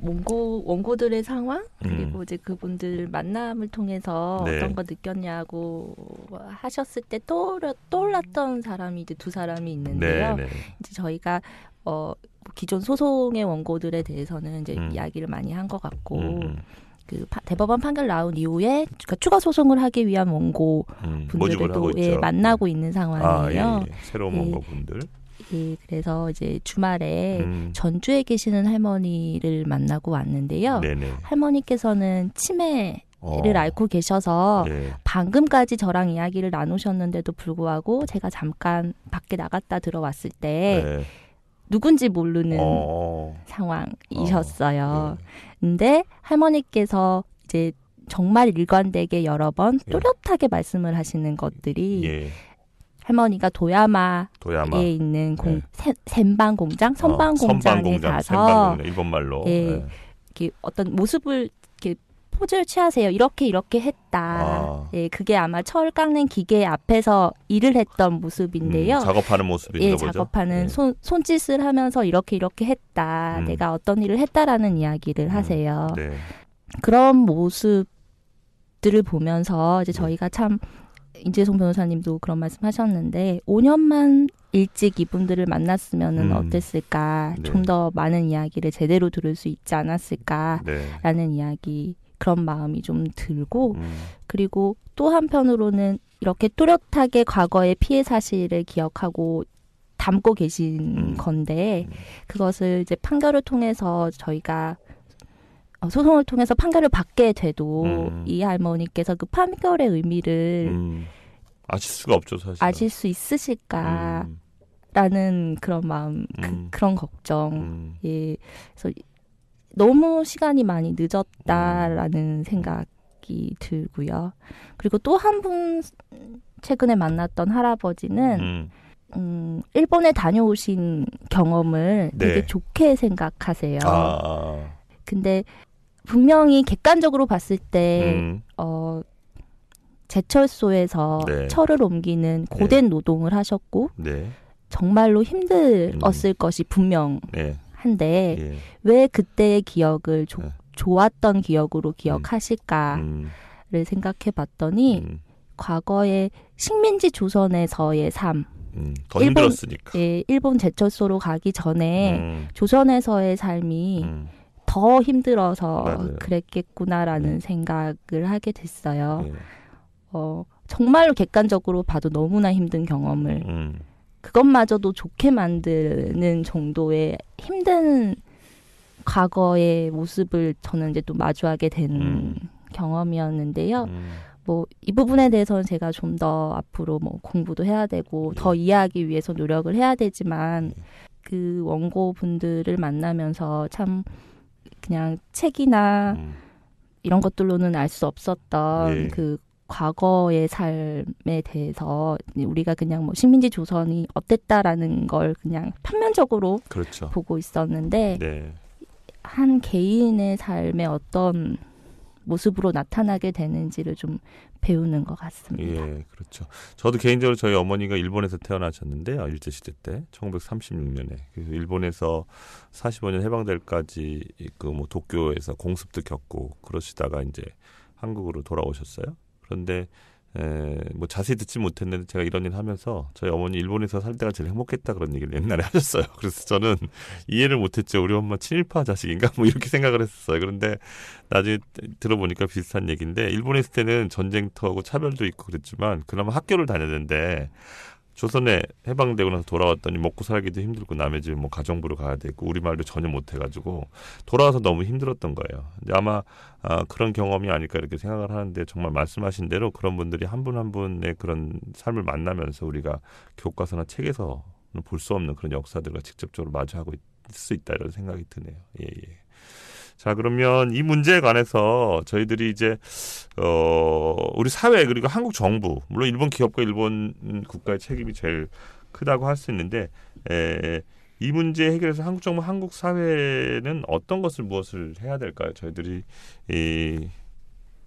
원고 원고들의 상황 음. 그리고 음. 이제 그분들 만남을 통해서 네. 어떤 거 느꼈냐고 하셨을 때 떠올랐, 던 사람이 이제 두 사람이 있는데요. 네, 네. 이제 저희가 어 뭐 기존 소송의 원고들에 대해서는 이제 음. 이야기를 많이 한 것 같고. 음. 음. 그 대법원 판결 나온 이후에 그러니까 추가 소송을 하기 위한 원고 음, 분들도 음, 예, 만나고 있는 상황이에요. 아, 예, 예. 새로운 예. 원고 분들. 예, 그래서 이제 주말에 음. 전주에 계시는 할머니를 만나고 왔는데요. 네네. 할머니께서는 치매 를 어. 앓고 계셔서 네. 방금까지 저랑 이야기를 나누셨는데도 불구하고 제가 잠깐 밖에 나갔다 들어왔을 때 네. 누군지 모르는 어. 상황이셨어요. 어. 네. 근데 할머니께서 이제 정말 일관되게 여러 번뚜렷하게 예. 말씀을 하시는 것들이 할머니가 도야마에 도야마. 있는 공, 예. 네. 샌방 공장, 어, 선방 어, 공장에 공장, 가서 공장, 일본 말로 예, 예. 이렇게 어떤 모습을 이렇게 포즈를 취하세요. 이렇게 이렇게 했다. 아. 예, 그게 아마 철 깎는 기계 앞에서 일을 했던 모습인데요. 음, 작업하는 모습인 예, 거죠. 작업하는 예. 손 손짓을 하면서 이렇게 이렇게 했다. 음. 내가 어떤 일을 했다라는 이야기를 음. 하세요. 음. 네. 그런 모습들을 보면서 이제 저희가 참 인재송 변호사님도 그런 말씀 하셨는데 5년만 일찍 이분들을 만났으면 음. 어땠을까? 네. 좀더 많은 이야기를 제대로 들을 수 있지 않았을까라는 네. 이야기 그런 마음이 좀 들고 음. 그리고 또 한편으로는 이렇게 또렷하게 과거의 피해 사실을 기억하고 담고 계신 음. 건데 음. 그것을 이제 판결을 통해서 저희가 어, 소송을 통해서 판결을 받게 돼도 음. 이 할머니께서 그 판결의 의미를 음. 아실 수가 없죠 사실. 아실 수 있으실까라는 음. 그런 마음, 그, 음. 런 걱정. 음. 예, 그래서 너무 시간이 많이 늦었다라는 생각이 들고요. 그리고 또 한 분 최근에 만났던 할아버지는. 음, 일본에 다녀오신 경험을 네. 되게 좋게 생각하세요. 아. 근데 분명히 객관적으로 봤을 때 음. 어, 제철소에서 네. 철을 옮기는 네. 고된 네. 노동을 하셨고 네. 정말로 힘들었을 음. 것이 분명한데 네. 예. 왜 그때의 기억을 조, 네. 좋았던 기억으로 기억하실까를 음. 음. 생각해 봤더니 음. 과거의 식민지 조선에서의 삶 음, 일본, 예, 일본 제철소로 가기 전에 음. 조선에서의 삶이 음. 더 힘들어서 맞아요. 그랬겠구나라는 네. 생각을 하게 됐어요. 네. 어, 정말로 객관적으로 봐도 너무나 힘든 경험을 음. 그것마저도 좋게 만드는 정도의 힘든 과거의 모습을 저는 이제 또 마주하게 된 음. 경험이었는데요. 음. 뭐이 부분에 대해서는 제가 좀 더 앞으로 뭐 공부도 해야 되고 네. 더 이해하기 위해서 노력을 해야 되지만 네. 그 원고 분들을 만나면서 참 그냥 책이나 음. 이런 것들로는 알 수 없었던 예. 그 과거의 삶에 대해서 우리가 그냥 뭐 식민지 조선이 어땠다라는 걸 그냥 편면적으로 그렇죠. 보고 있었는데 네. 한 개인의 삶에 어떤 모습으로 나타나게 되는지를 좀 배우는 것 같습니다. 예, 그렇죠. 저도 개인적으로 저희 어머니가 일본에서 태어나셨는데요. 아, 일제 시대 때 1936년에 그래서 일본에서 45년 해방될까지 그 뭐 도쿄에서 공습도 겪고 그러시다가 이제 한국으로 돌아오셨어요. 그런데 에, 뭐 자세히 듣지 못했는데 제가 이런 일 하면서 저희 어머니 일본에서 살 때가 제일 행복했다 그런 얘기를 옛날에 하셨어요. 그래서 저는 이해를 못했죠. 우리 엄마 친일파 자식인가 뭐 이렇게 생각을 했었어요. 그런데 나중에 들어보니까 비슷한 얘기인데 일본에 있을 때는 전쟁터고 차별도 있고 그랬지만 그나마 학교를 다녔는데 조선에 해방되고 나서 돌아왔더니 먹고 살기도 힘들고 남의 집 뭐 가정부로 가야 되고 우리말도 전혀 못해가지고 돌아와서 너무 힘들었던 거예요. 근데 아마 아, 그런 경험이 아닐까 이렇게 생각을 하는데 정말 말씀하신 대로 그런 분들이 한 분 한 분의 그런 삶을 만나면서 우리가 교과서나 책에서 는볼 수 없는 그런 역사들과 직접적으로 마주하고 있을 수 있다 이런 생각이 드네요. 예 예. 자, 그러면 이 문제에 관해서 저희들이 이제 어 우리 사회 그리고 한국 정부 물론 일본 기업과 일본 국가의 책임이 제일 크다고 할 수 있는데 에, 이 문제 해결해서 한국 정부 한국 사회는 어떤 것을 무엇을 해야 될까요? 저희들이 이,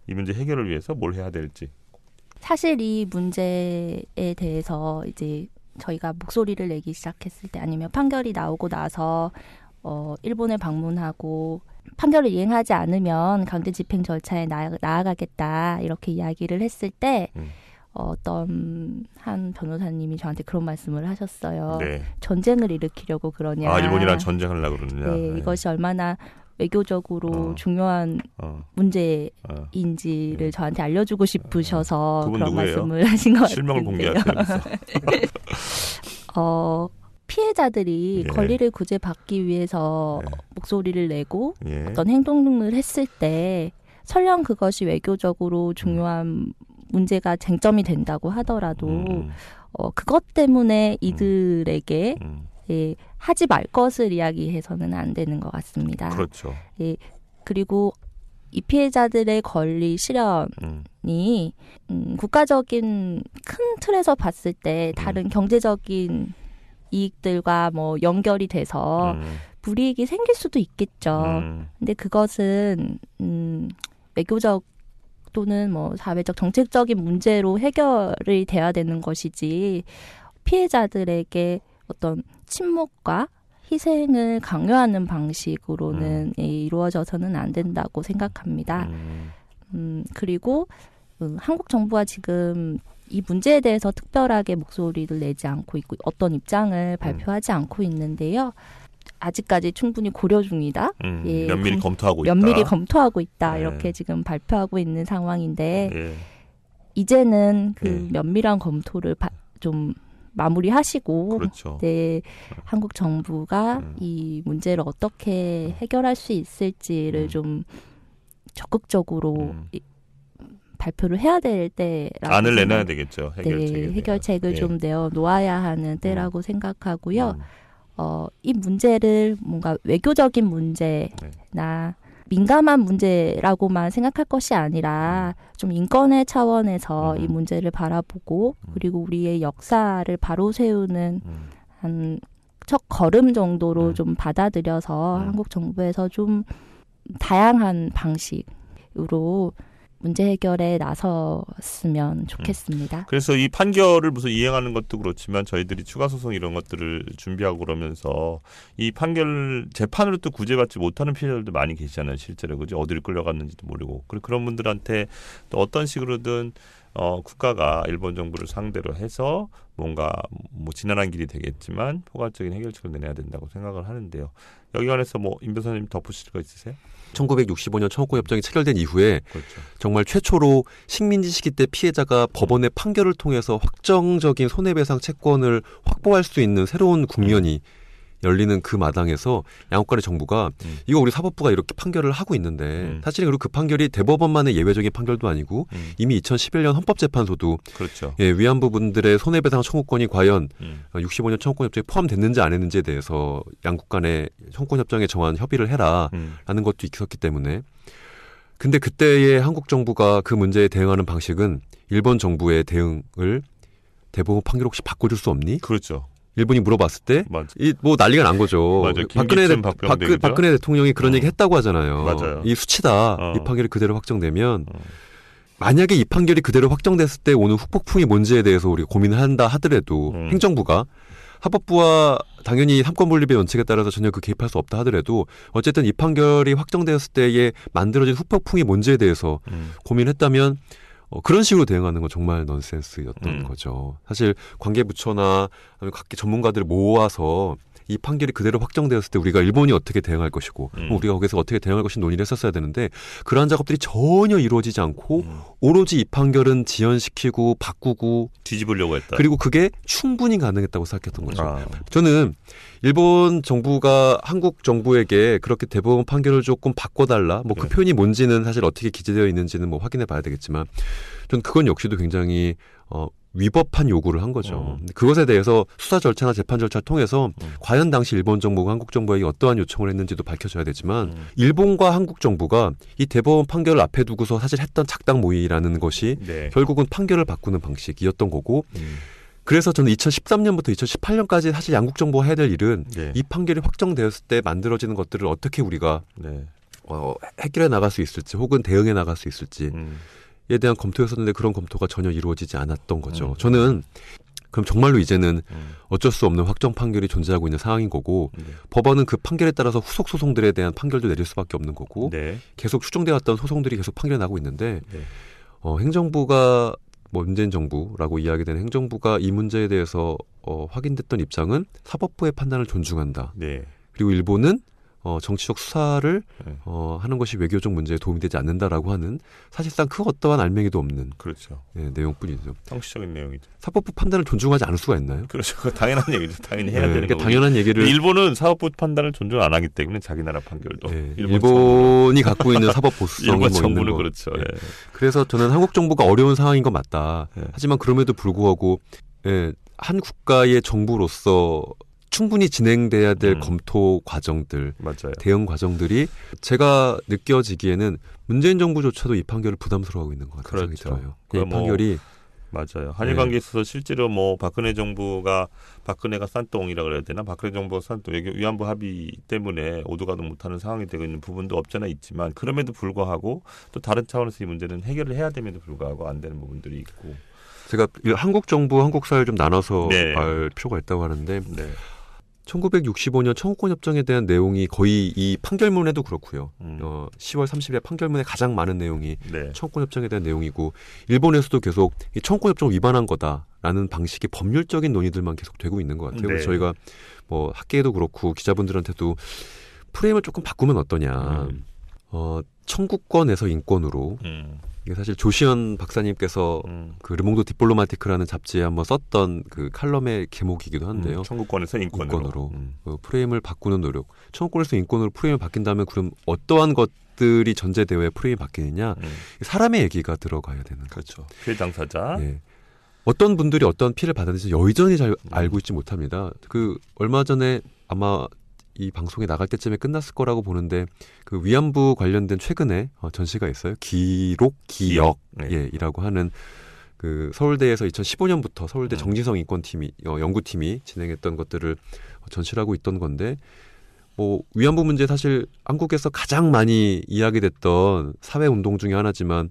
이 문제 해결을 위해서 뭘 해야 될지. 사실 이 문제에 대해서 이제 저희가 목소리를 내기 시작했을 때 아니면 판결이 나오고 나서 어, 일본에 방문하고 판결을 이행하지 않으면 강제 집행 절차에 나, 나아가겠다 이렇게 이야기를 했을 때 음. 어떤 한 변호사님이 저한테 그런 말씀을 하셨어요. 네. 전쟁을 일으키려고 그러냐. 아 일본이랑 전쟁을 하려고 그러냐. 네, 네, 이것이 얼마나 외교적으로 어. 중요한 어. 문제인지를 어. 저한테 알려주고 싶으셔서 어. 그런 누구예요? 말씀을 하신 것같아요 실명을 공개하세요. 어, 피해자들이 예. 권리를 구제받기 위해서 예. 목소리를 내고 예. 어떤 행동을 했을 때 설령 그것이 외교적으로 음. 중요한 문제가 쟁점이 된다고 하더라도 음. 어, 그것 때문에 음. 이들에게 음. 예, 하지 말 것을 이야기해서는 안 되는 것 같습니다. 그렇죠. 예, 그리고 이 피해자들의 권리 음. 실현이 음, 국가적인 큰 틀에서 봤을 때 다른 경제적인 이익들과 뭐 연결이 돼서 음. 불이익이 생길 수도 있겠죠. 음. 근데 그것은 음 외교적 또는 뭐 사회적 정책적인 문제로 해결이 돼야 되는 것이지 피해자들에게 어떤 침묵과 희생을 강요하는 방식으로는 음. 예, 이루어져서는 안 된다고 생각합니다. 음. 음, 그리고 음, 한국 정부가 지금 이 문제에 대해서 특별하게 목소리를 내지 않고 있고 어떤 입장을 음. 발표하지 음. 않고 있는데요. 아직까지 충분히 고려 중이다. 음, 예, 면밀히 검, 토하고 있다. 면밀히 검토하고 있다. 예. 이렇게 지금 발표하고 있는 상황인데 예. 이제는 그 네. 면밀한 검토를 바, 좀 마무리하시고 그렇죠. 네, 한국 정부가 음. 이 문제를 어떻게 음. 해결할 수 있을지를 음. 좀 적극적으로 이, 발표를 해야 될 때라고 안을 내놔야 되겠죠. 해결책을, 네, 해결책을 네. 좀 내어 놓아야 하는 때라고 음. 생각하고요. 음. 어, 이 문제를 뭔가 외교적인 문제나 민감한 문제라고만 생각할 것이 아니라 음. 좀 인권의 차원에서 음. 이 문제를 바라보고 음. 그리고 우리의 역사를 바로 세우는 음. 한첫 걸음 정도로 음. 좀 받아들여서 음. 한국 정부에서 좀 다양한 방식으로 문제 해결에 나섰으면 음. 좋겠습니다. 음. 그래서 이 판결을 무슨 이행하는 것도 그렇지만 저희들이 추가 소송 이런 것들을 준비하고 그러면서 이 판결 재판으로 또 구제받지 못하는 피해자들도 많이 계시잖아요. 실제로 그죠? 어디를 끌려갔는지도 모르고 그런 리고그 분들한테 또 어떤 식으로든 어, 국가가 일본 정부를 상대로 해서 뭔가 뭐 지난한 길이 되겠지만 포괄적인 해결책을 내야 된다고 생각을 하는데요. 여기 관해서 뭐 임 변사님 호덧붙일실거 있으세요? 1965년 청구 협정이 체결된 이후에 그렇죠. 정말 최초로 식민지 시기 때 피해자가 법원의 판결을 통해서 확정적인 손해배상 채권을 확보할 수 있는 새로운 국면이 음. 열리는 그 마당에서 양호관의 정부가 음. 이거 우리 사법부가 이렇게 판결을 하고 있는데 음. 사실은 그리고 그 판결이 대법원만의 예외적인 판결도 아니고 음. 이미 2011년 헌법재판소도 그렇죠. 예, 위안부 분들의 손해배상 청구권이 과연 65년 음. 어, 청구권협정에 포함됐는지 안 했는지에 대해서 양국 간의 청구권협정에 정한 협의를 해라라는 음. 것도 있었기 때문에 근데 그때의 한국 정부가 그 문제에 대응하는 방식은 일본 정부의 대응을 대법원 판결 혹시 바꿔줄 수 없니? 그렇죠. 일본이 물어봤을 때 이 뭐 난리가 난 거죠. 맞아. 박근혜, 대, 박근, 박근혜 대통령이 그런 어. 얘기 했다고 하잖아요. 맞아요. 이 수치다. 어. 이 판결이 그대로 확정되면 어. 만약에 이 판결이 그대로 확정됐을 때 오는 후폭풍이 뭔지에 대해서 우리 고민을 한다 하더라도 음. 행정부가 합법부와 당연히 삼권분립의 원칙에 따라서 전혀 그 개입할 수 없다 하더라도 어쨌든 이 판결이 확정되었을 때에 만들어진 후폭풍이 뭔지에 대해서 음. 고민했다면 어, 그런 식으로 대응하는 건 정말 넌센스였던 음. 거죠. 사실 관계부처나 각기 전문가들을 모아서 이 판결이 그대로 확정되었을 때 우리가 일본이 어떻게 대응할 것이고 음. 뭐 우리가 거기서 어떻게 대응할 것인 논의를 했었어야 되는데 그러한 작업들이 전혀 이루어지지 않고 음. 오로지 이 판결은 지연시키고 바꾸고 뒤집으려고 했다. 그리고 그게 충분히 가능했다고 생각했던 거죠. 아. 저는 일본 정부가 한국 정부에게 그렇게 대법원 판결을 조금 바꿔달라 뭐그 네. 표현이 뭔지는 사실 어떻게 기재되어 있는지는 뭐 확인해 봐야 되겠지만 전 그건 역시도 굉장히 어 위법한 요구를 한 거죠. 어. 그것에 대해서 수사 절차나 재판 절차를 통해서 어. 과연 당시 일본 정부가 한국 정부에게 어떠한 요청을 했는지도 밝혀져야 되지만 어. 일본과 한국 정부가 이 대법원 판결을 앞에 두고서 사실 했던 작당 모의라는 것이 네. 결국은 판결을 바꾸는 방식이었던 거고 음. 그래서 저는 2013년부터 2018년까지 사실 양국 정부가 해야 될 일은 네. 이 판결이 확정되었을 때 만들어지는 것들을 어떻게 우리가 네. 어, 해결해 나갈 수 있을지 혹은 대응해 나갈 수 있을지 음. 에 대한 검토였었는데 그런 검토가 전혀 이루어지지 않았던 거죠. 음. 저는 그럼 정말로 이제는 음. 어쩔 수 없는 확정 판결이 존재하고 있는 상황인 거고 네. 법원은 그 판결에 따라서 후속 소송들에 대한 판결도 내릴 수밖에 없는 거고 네. 계속 추정돼 왔던 소송들이 계속 판결이 나고 있는데 네. 어, 행정부가 뭐 문재인 정부라고 이야기되는 행정부가 이 문제에 대해서 어, 확인됐던 입장은 사법부의 판단을 존중한다. 네. 그리고 일본은 어, 정치적 수사를 네. 어, 하는 것이 외교적 문제에 도움이 되지 않는다라고 하는 사실상 그 어떠한 알맹이도 없는 그렇죠. 네, 내용뿐이죠. 형식적인 내용이죠. 사법부 판단을 존중하지 않을 수가 있나요? 그렇죠. 당연한 얘기죠. 당연히 해야 네, 되는 그러니까 거 당연한 얘기를 일본은 사법부 판단을 존중 안 하기 때문에 자기 나라 판결도 네, 일본 이 갖고 있는 사법 보수성이 일본 뭐 정부는 그렇죠. 네. 예. 그래서 저는 한국 정부가 어려운 상황인 건 맞다. 예. 하지만 그럼에도 불구하고 예, 한 국가의 정부로서 충분히 진행돼야 될 음. 검토 과정들, 맞아요. 대응 과정들이 제가 느껴지기에는 문재인 정부조차도 이 판결을 부담스러워하고 있는 것 같아요. 그렇죠. 들이 뭐 판결이 맞아요. 한일 관계에 네. 있어서 실제로 뭐 박근혜 정부가 박근혜가 산똥이라 그래야 되나? 박근혜 정부가 산똥 위안부 합의 때문에 오도가도 못하는 상황이 되고 있는 부분도 없잖아 있지만 그럼에도 불구하고 또 다른 차원에서 이 문제는 해결을 해야 됨에도 불구하고 안 되는 부분들이 있고 제가 한국 정부, 한국 사회 좀 나눠서 네. 알 필요가 있다고 하는데 네. 1965년 청구권 협정에 대한 내용이 거의 이 판결문에도 그렇고요. 음. 어, 10월 30일에 판결문에 가장 많은 내용이 네. 청구권 협정에 대한 내용이고 일본에서도 계속 이 청구권 협정 을 위반한 거다라는 방식의 법률적인 논의들만 계속 되고 있는 것 같아요. 네. 그래서 저희가 뭐 학계에도 그렇고 기자분들한테도 프레임을 조금 바꾸면 어떠냐. 음. 어, 청구권에서 인권으로 음. 이게 사실 조시현 박사님께서 음. 그 르몽도 디플로마티크라는 잡지에 한번 썼던 그 칼럼의 제목이기도 한데요. 음, 청구권에서 인권으로, 인권으로. 음. 그 프레임을 바꾸는 노력. 청구권에서 인권으로 프레임을 바뀐다면 그럼 어떠한 것들이 전제되어 야 프레임이 바뀌느냐? 음. 사람의 얘기가 들어가야 되는 그렇죠. 피해 당사자. 네. 어떤 분들이 어떤 피해를 받았는지 여전히 잘 음. 알고 있지 못합니다. 그 얼마 전에 아마 이 방송이 나갈 때쯤에 끝났을 거라고 보는데 그 위안부 관련된 최근에 어, 전시가 있어요. 기록 기억 네. 예, 이라고 하는 그 서울대에서 2015년부터 서울대 음. 정진성 인권팀이 어, 연구팀이 진행했던 것들을 전시를 하고 있던 건데 뭐 위안부 문제 사실 한국에서 가장 많이 이야기됐던 사회 운동 중의 하나지만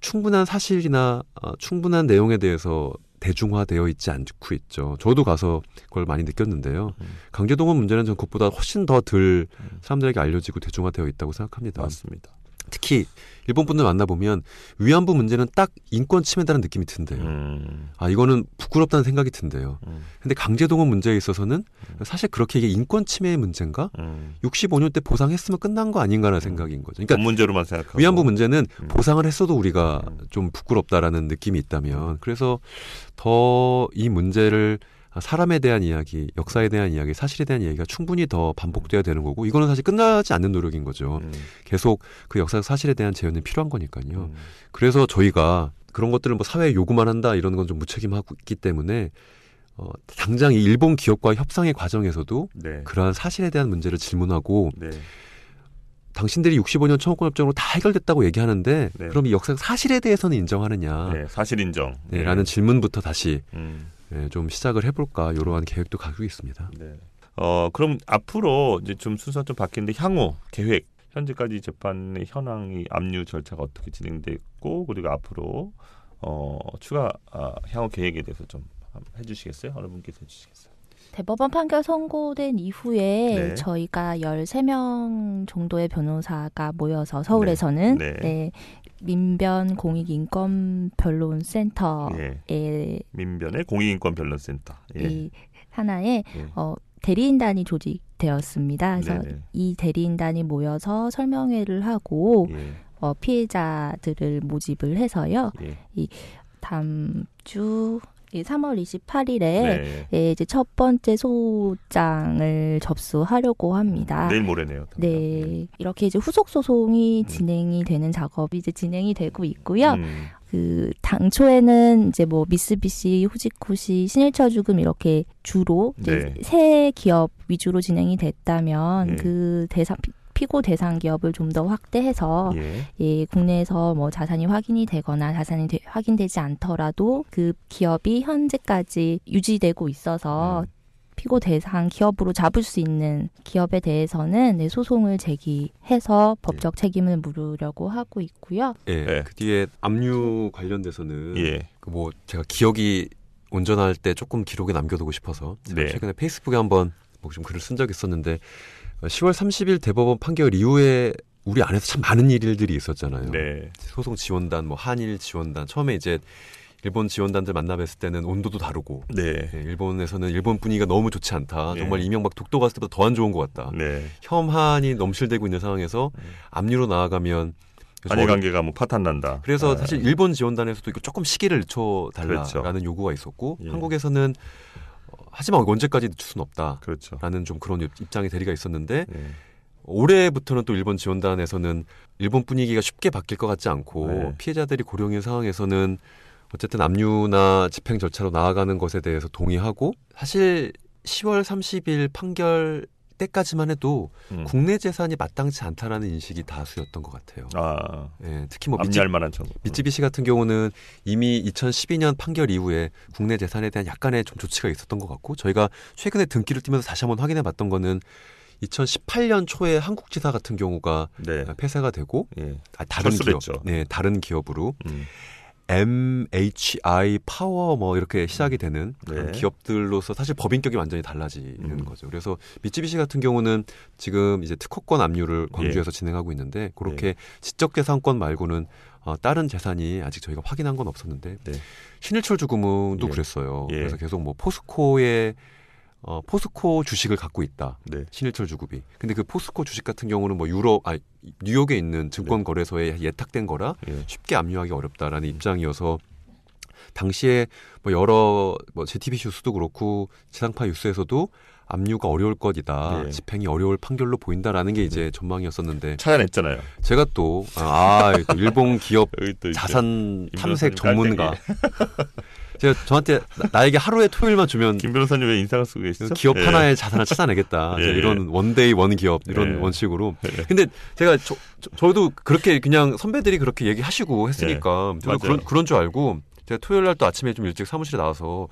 충분한 사실이나 어, 충분한 내용에 대해서 대중화되어 있지 않고 있죠. 저도 가서 그걸 많이 느꼈는데요. 음. 강제동원 문제는 전 그것보다 훨씬 더덜 음. 사람들에게 알려지고 대중화되어 있다고 생각합니다. 맞습니다. 특히 일본 분들 만나보면 위안부 문제는 딱 인권 침해다는 느낌이 든대요. 음. 아, 이거는 부끄럽다는 생각이 든대요. 음. 근데 강제동원 문제에 있어서는 사실 그렇게 이게 인권 침해의 문제인가? 음. 65년 때 보상했으면 끝난 거 아닌가라는 음. 생각인 거죠. 그러니까 그 문제로만 생각하고. 위안부 문제는 음. 보상을 했어도 우리가 음. 좀 부끄럽다라는 느낌이 있다면 그래서 더 이 문제를 아, 사람에 대한 이야기, 역사에 대한 이야기, 사실에 대한 이야기가 충분히 더 반복돼야 되는 거고 이거는 사실 끝나지 않는 노력인 거죠. 음. 계속 그 역사 사실에 대한 재현이 필요한 거니까요. 음. 그래서 저희가 그런 것들을 뭐 사회에 요구만 한다 이런 건 좀 무책임하기 고있 때문에 어, 당장 이 일본 기업과 협상의 과정에서도 네. 그러한 사실에 대한 문제를 질문하고 네. 당신들이 65년 청구권협정으로 다 해결됐다고 얘기하는데 네. 그럼 이 역사 사실에 대해서는 인정하느냐? 네, 사실 인정. 네, 네. 라는 질문부터 다시 음. 예, 좀 시작을 해볼까 이러한 계획도 가지고 있습니다. 네. 어 그럼 앞으로 이제 좀 순서 좀 바뀌는데 향후 계획 현재까지 재판의 현황이 압류 절차가 어떻게 진행됐고 그리고 앞으로 어 추가 아, 향후 계획에 대해서 좀 해주시겠어요? 여러 분께서 해주시겠어요? 대법원 판결 선고된 이후에 네. 저희가 열세 명 정도의 변호사가 모여서 서울에서는 네. 네. 민변 공익인권변론센터의 예. 민변의 공익인권변론센터 예. 이 하나의 예. 어, 대리인단이 조직되었습니다. 그래서 네네. 이 대리인단이 모여서 설명회를 하고 예. 어, 피해자들을 모집을 해서요. 예. 이 다음 주 3월 예, 28일에 네. 예, 이제 첫 번째 소장을 접수하려고 합니다. 내일 모레네요. 당 네. 네. 이렇게 이제 후속 소송이 음. 진행이 되는 작업이 이제 진행이 되고 있고요. 음. 그 당초에는 이제 뭐 미쓰비시, 후지쿠시, 신일처 주금 이렇게 주로 이제 네. 새 기업 위주로 진행이 됐다면 네. 그 대상 피고 대상 기업을 좀 더 확대해서 예. 예, 국내에서 뭐 자산이 확인이 되거나 자산이 되, 확인되지 않더라도 그 기업이 현재까지 유지되고 있어서 음. 피고 대상 기업으로 잡을 수 있는 기업에 대해서는 네, 소송을 제기해서 법적 예. 책임을 물으려고 하고 있고요. 예. 예. 그 뒤에 압류 관련돼서는 예. 그뭐 제가 기억이 운전할때 조금 기록에 남겨두고 싶어서 네. 최근에 페이스북에 한번 뭐좀 글을 쓴 적이 있었는데 10월 30일 대법원 판결 이후에 우리 안에서 참 많은 일들이 있었잖아요. 네. 소송 지원단, 뭐 한일 지원단 처음에 이제 일본 지원단들 만나뵀을 때는 온도도 다르고 네. 네, 일본에서는 일본 분위기가 너무 좋지 않다. 네. 정말 이명박 독도 갔을 때보다 더 안 좋은 것 같다. 네. 혐한이 넘실대고 있는 상황에서 네. 압류로 나아가면 한일 관계가 뭐 파탄 난다. 그래서 아. 사실 일본 지원단에서도 이거 조금 시기를 늦춰달라라는 그렇죠. 요구가 있었고 예. 한국에서는 하지만 언제까지도 줄 수는 없다. 그렇죠. 라는 좀 그런 입장이 대리가 있었는데 네. 올해부터는 또 일본 지원단에서는 일본 분위기가 쉽게 바뀔 것 같지 않고 네. 피해자들이 고령인 상황에서는 어쨌든 압류나 집행 절차로 나아가는 것에 대해서 동의하고 사실 10월 30일 판결 그때까지만 해도 음. 국내 재산이 마땅치 않다라는 인식이 다수였던 것 같아요. 아, 예, 특히 뭐 미치, 만한 정. 미쯔비시 같은 경우는 이미 2012년 판결 이후에 국내 재산에 대한 약간의 좀 조치가 있었던 것 같고 저희가 최근에 등기를 뛰면서 다시 한번 확인해 봤던 거는 2018년 초에 한국지사 같은 경우가 네. 폐쇄가 되고 예. 아, 다른 기업, 네, 다른 기업으로. 음. MHI 파워 뭐 이렇게 시작이 음. 되는 네. 기업들로서 사실 법인격이 완전히 달라지는 음. 거죠. 그래서 미쯔비시 같은 경우는 지금 이제 특허권 압류를 예. 광주에서 예. 진행하고 있는데 그렇게 예. 지적재산권 말고는 어, 다른 재산이 아직 저희가 확인한 건 없었는데 네. 신일철 주금융도 예. 그랬어요. 예. 그래서 계속 뭐 포스코의 어, 포스코 주식을 갖고 있다. 네. 신일철 주급이. 근데 그 포스코 주식 같은 경우는 뭐 유럽, 아 뉴욕에 있는 증권 네. 거래소에 예탁된 거라 네. 쉽게 압류하기 어렵다라는 음. 입장이어서 당시에 뭐 여러 뭐 JTBC 뉴스도 그렇고 지상파 뉴스에서도 압류가 어려울 것이다. 네. 집행이 어려울 판결로 보인다라는 게 네. 이제 전망이었었는데 찾아냈잖아요. 제가 또 아, 아 그 일본 기업 자산 탐색 전문가 예. 제가 저한테 나, 에게 하루에 토요일만 주면 김 변호사님 의 인상을 쓰고 계시죠? 기업 예. 하나의 자산을 찾아내겠다. 예, 예. 이런 원데이 원기업 이런 예. 원칙으로. 예. 근데 제가 저, 저, 도 그렇게 그냥 선배들이 그렇게 얘기하시고 했으니까 예. 저도 그런 그런 줄 알고 제가 토요일 날 또 아침에 좀 일찍 사무실에 나와서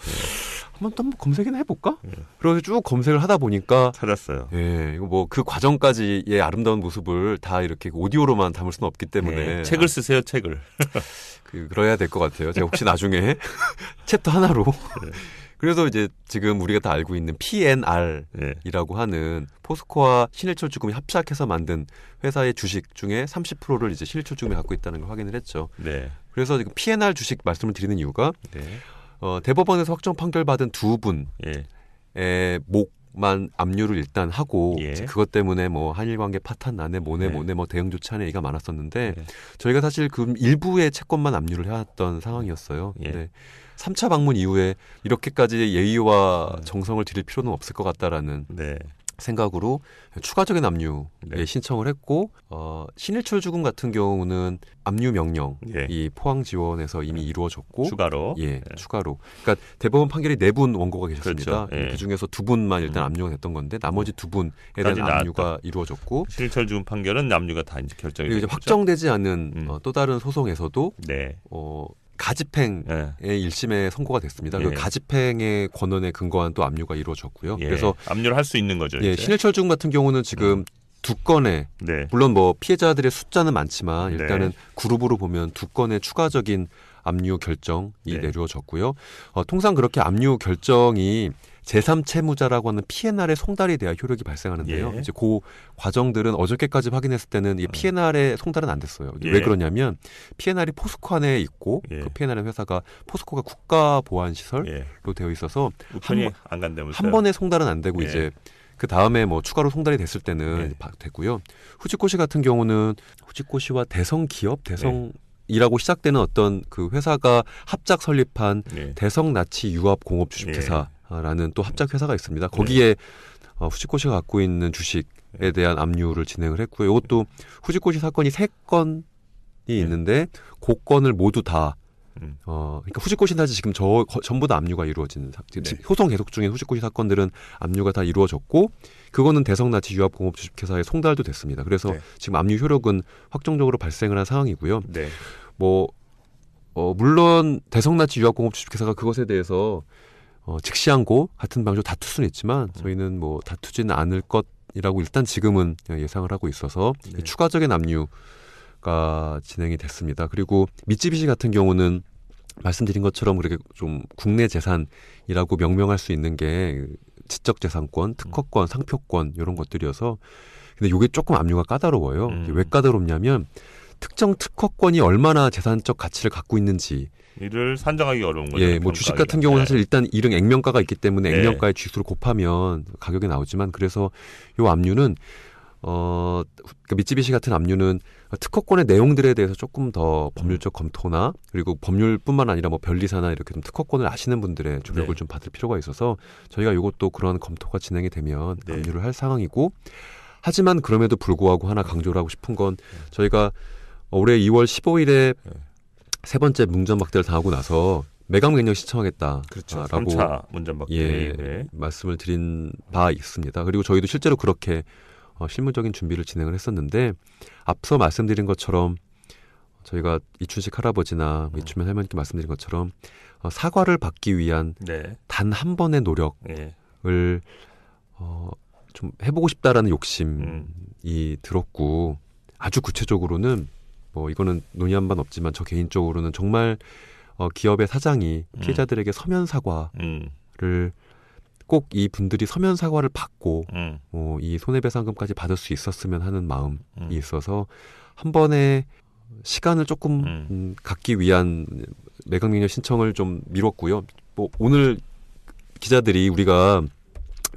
한번 또 한번 검색이나 해볼까? 예. 그래서 쭉 검색을 하다 보니까 찾았어요. 예, 이거 뭐 그 과정까지의 아름다운 모습을 다 이렇게 오디오로만 담을 수는 없기 때문에 예, 책을 쓰세요, 책을. 그, 그래야 될 것 같아요. 제가 혹시 나중에 챕터 하나로. 예. 그래서 이제 지금 우리가 다 알고 있는 PNR이라고 네. 예. 하는 포스코와 신일철 주금이 합작해서 만든 회사의 주식 중에 30%를 이제 신일철 주금이 갖고 있다는 걸 확인을 했죠. 네. 그래서 지금 PNR 주식 말씀을 드리는 이유가 네. 어, 대법원에서 확정 판결받은 두 분의 예. 목만 압류를 일단 하고 예. 그것 때문에 뭐 한일 관계 파탄 나네 뭐네 예. 뭐네 뭐 대응 조차하는 얘기가 많았었는데 네. 저희가 사실 그 일부의 채권만 압류를 해왔던 상황이었어요. 예. 근데 3차 방문 이후에 이렇게까지 예의와 네. 정성을 드릴 필요는 없을 것 같다라는 네. 생각으로 추가적인 압류에 네. 신청을 했고 어, 신일철 주금 같은 경우는 압류 명령 예. 이 포항 지원에서 이미 네. 이루어졌고 추가로 예, 예. 추가로 그러니까 대법원 판결이 네 분 원고가 계셨습니다. 그렇죠. 예. 그 중에서 두 분만 일단 음. 압류가 됐던 건데 나머지 두 분에 대한 압류가 나왔다. 이루어졌고 신일철 주금 판결은 압류가 다 이제 결정이 그리고 이제 확정되지 않은 음. 어, 또 다른 소송에서도 네. 어, 가집행의 예. 일심에 선고가 됐습니다. 그 예. 그 가집행의 권한에 근거한 또 압류가 이루어졌고요. 예. 그래서 압류를 할 수 있는 거죠. 예, 신해철 중 같은 경우는 지금 음. 두건에 네. 물론 뭐 피해자들의 숫자는 많지만 네. 일단은 네. 그룹으로 보면 두 건의 추가적인 압류 결정이 네. 내려졌고요. 어, 통상 그렇게 압류 결정이 제3채무자라고 하는 PNR의 송달에 대한 효력이 발생하는데요. 예. 이제 그 과정들은 어저께까지 확인했을 때는 이 음. PNR의 송달은 안 됐어요. 예. 왜 그러냐면 PNR이 포스코 안에 있고 예. 그 PNR의 회사가 포스코가 국가 보안 시설로 예. 되어 있어서 한, 한 번에 송달은 안 되고 예. 이제 그 다음에 뭐 추가로 송달이 됐을 때는 예. 됐고요. 후지코시 같은 경우는 후지코시와 대성 기업, 대성 이라고 네. 시작되는 어떤 그 회사가 합작 설립한 네. 대성 나치 유압 공업 주식회사 예. 라는 또 합작 회사가 있습니다. 네. 거기에 네. 어, 후지코시가 갖고 있는 주식에 네. 대한 압류를 진행을 했고요. 이것도 후지코시 사건이 세 건이 네. 있는데 고건을 그 모두 다 음. 어, 그러니까 후지코시 는사실 지금 저 거, 전부 다 압류가 이루어지는 사, 네. 효성 계속 중인 후지코시 사건들은 압류가 다 이루어졌고 그거는 대성 나치 유압 공업 주식회사의 송달도 됐습니다. 그래서 네. 지금 압류 효력은 확정적으로 발생을 한 상황이고요. 네. 뭐 어, 물론 대성 나치 유압 공업 주식회사가 그것에 대해서 어, 직시한고 같은 방식으로 다툴 수는 있지만 음. 저희는 뭐 다투지는 않을 것이라고 일단 지금은 예상을 하고 있어서 네. 추가적인 압류가 진행이 됐습니다. 그리고 미쯔비시 같은 경우는 말씀드린 것처럼 그렇게 좀 국내 재산이라고 명명할 수 있는 게 지적재산권, 특허권, 음. 상표권 이런 것들이어서 근데 요게 조금 압류가 까다로워요. 음. 왜 까다롭냐면 특정 특허권이 얼마나 재산적 가치를 갖고 있는지 이를 산정하기 어려운 거죠. 예, 뭐 주식 같은 경우는 네. 사실 일단 이런 액면가가 있기 때문에 네. 액면가의 주식수를 곱하면 가격이 나오지만 그래서 요 압류는 어, 그러니까 미쯔비시 같은 압류는 특허권의 내용들에 대해서 조금 더 법률적 검토나 그리고 법률뿐만 아니라 뭐 변리사나 이렇게 좀 특허권을 아시는 분들의 조력을 네. 좀 받을 필요가 있어서 저희가 이것도 그런 검토가 진행이 되면 네. 압류를 할 상황이고 하지만 그럼에도 불구하고 하나 강조를 하고 싶은 건 저희가 올해 2월 15일에 세 번째 문전박대를 당하고 나서 매각 갱년 신청하겠다라고 그렇죠. 3차 아, 문전박대 예, 네. 말씀을 드린 바 있습니다. 그리고 저희도 실제로 그렇게 어, 실무적인 준비를 진행을 했었는데 앞서 말씀드린 것처럼 저희가 이춘식 할아버지나 뭐 음. 이춘면 할머니께 말씀드린 것처럼 어, 사과를 받기 위한 네. 단한 번의 노력을 네. 어, 좀 해보고 싶다라는 욕심이 음. 들었고 아주 구체적으로는 뭐 이거는 논의한 바는 없지만 저 개인적으로는 정말 어, 기업의 사장이 음. 피해자들에게 음. 서면 사과를 음. 꼭이 분들이 서면 사과를 받고 음. 어, 이 손해배상금까지 받을 수 있었으면 하는 마음이 음. 있어서 한 번에 시간을 조금 음. 음 갖기 위한 매각명령 신청을 좀 미뤘고요. 뭐 오늘 기자들이 우리가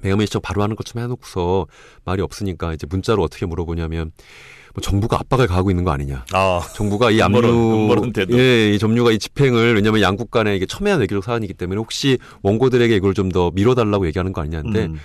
매각명령 신청 바로 하는 것처럼 해놓고서 말이 없으니까 이제 문자로 어떻게 물어보냐면 뭐 정부가 압박을 가하고 있는 거 아니냐. 아, 정부가 이 압류, 예, 이 점유가 이 집행을 왜냐하면 양국 간에 이게 첨예한 외교적 사안이기 때문에 혹시 원고들에게 이걸 좀 더 밀어달라고 얘기하는 거 아니냐인데 음.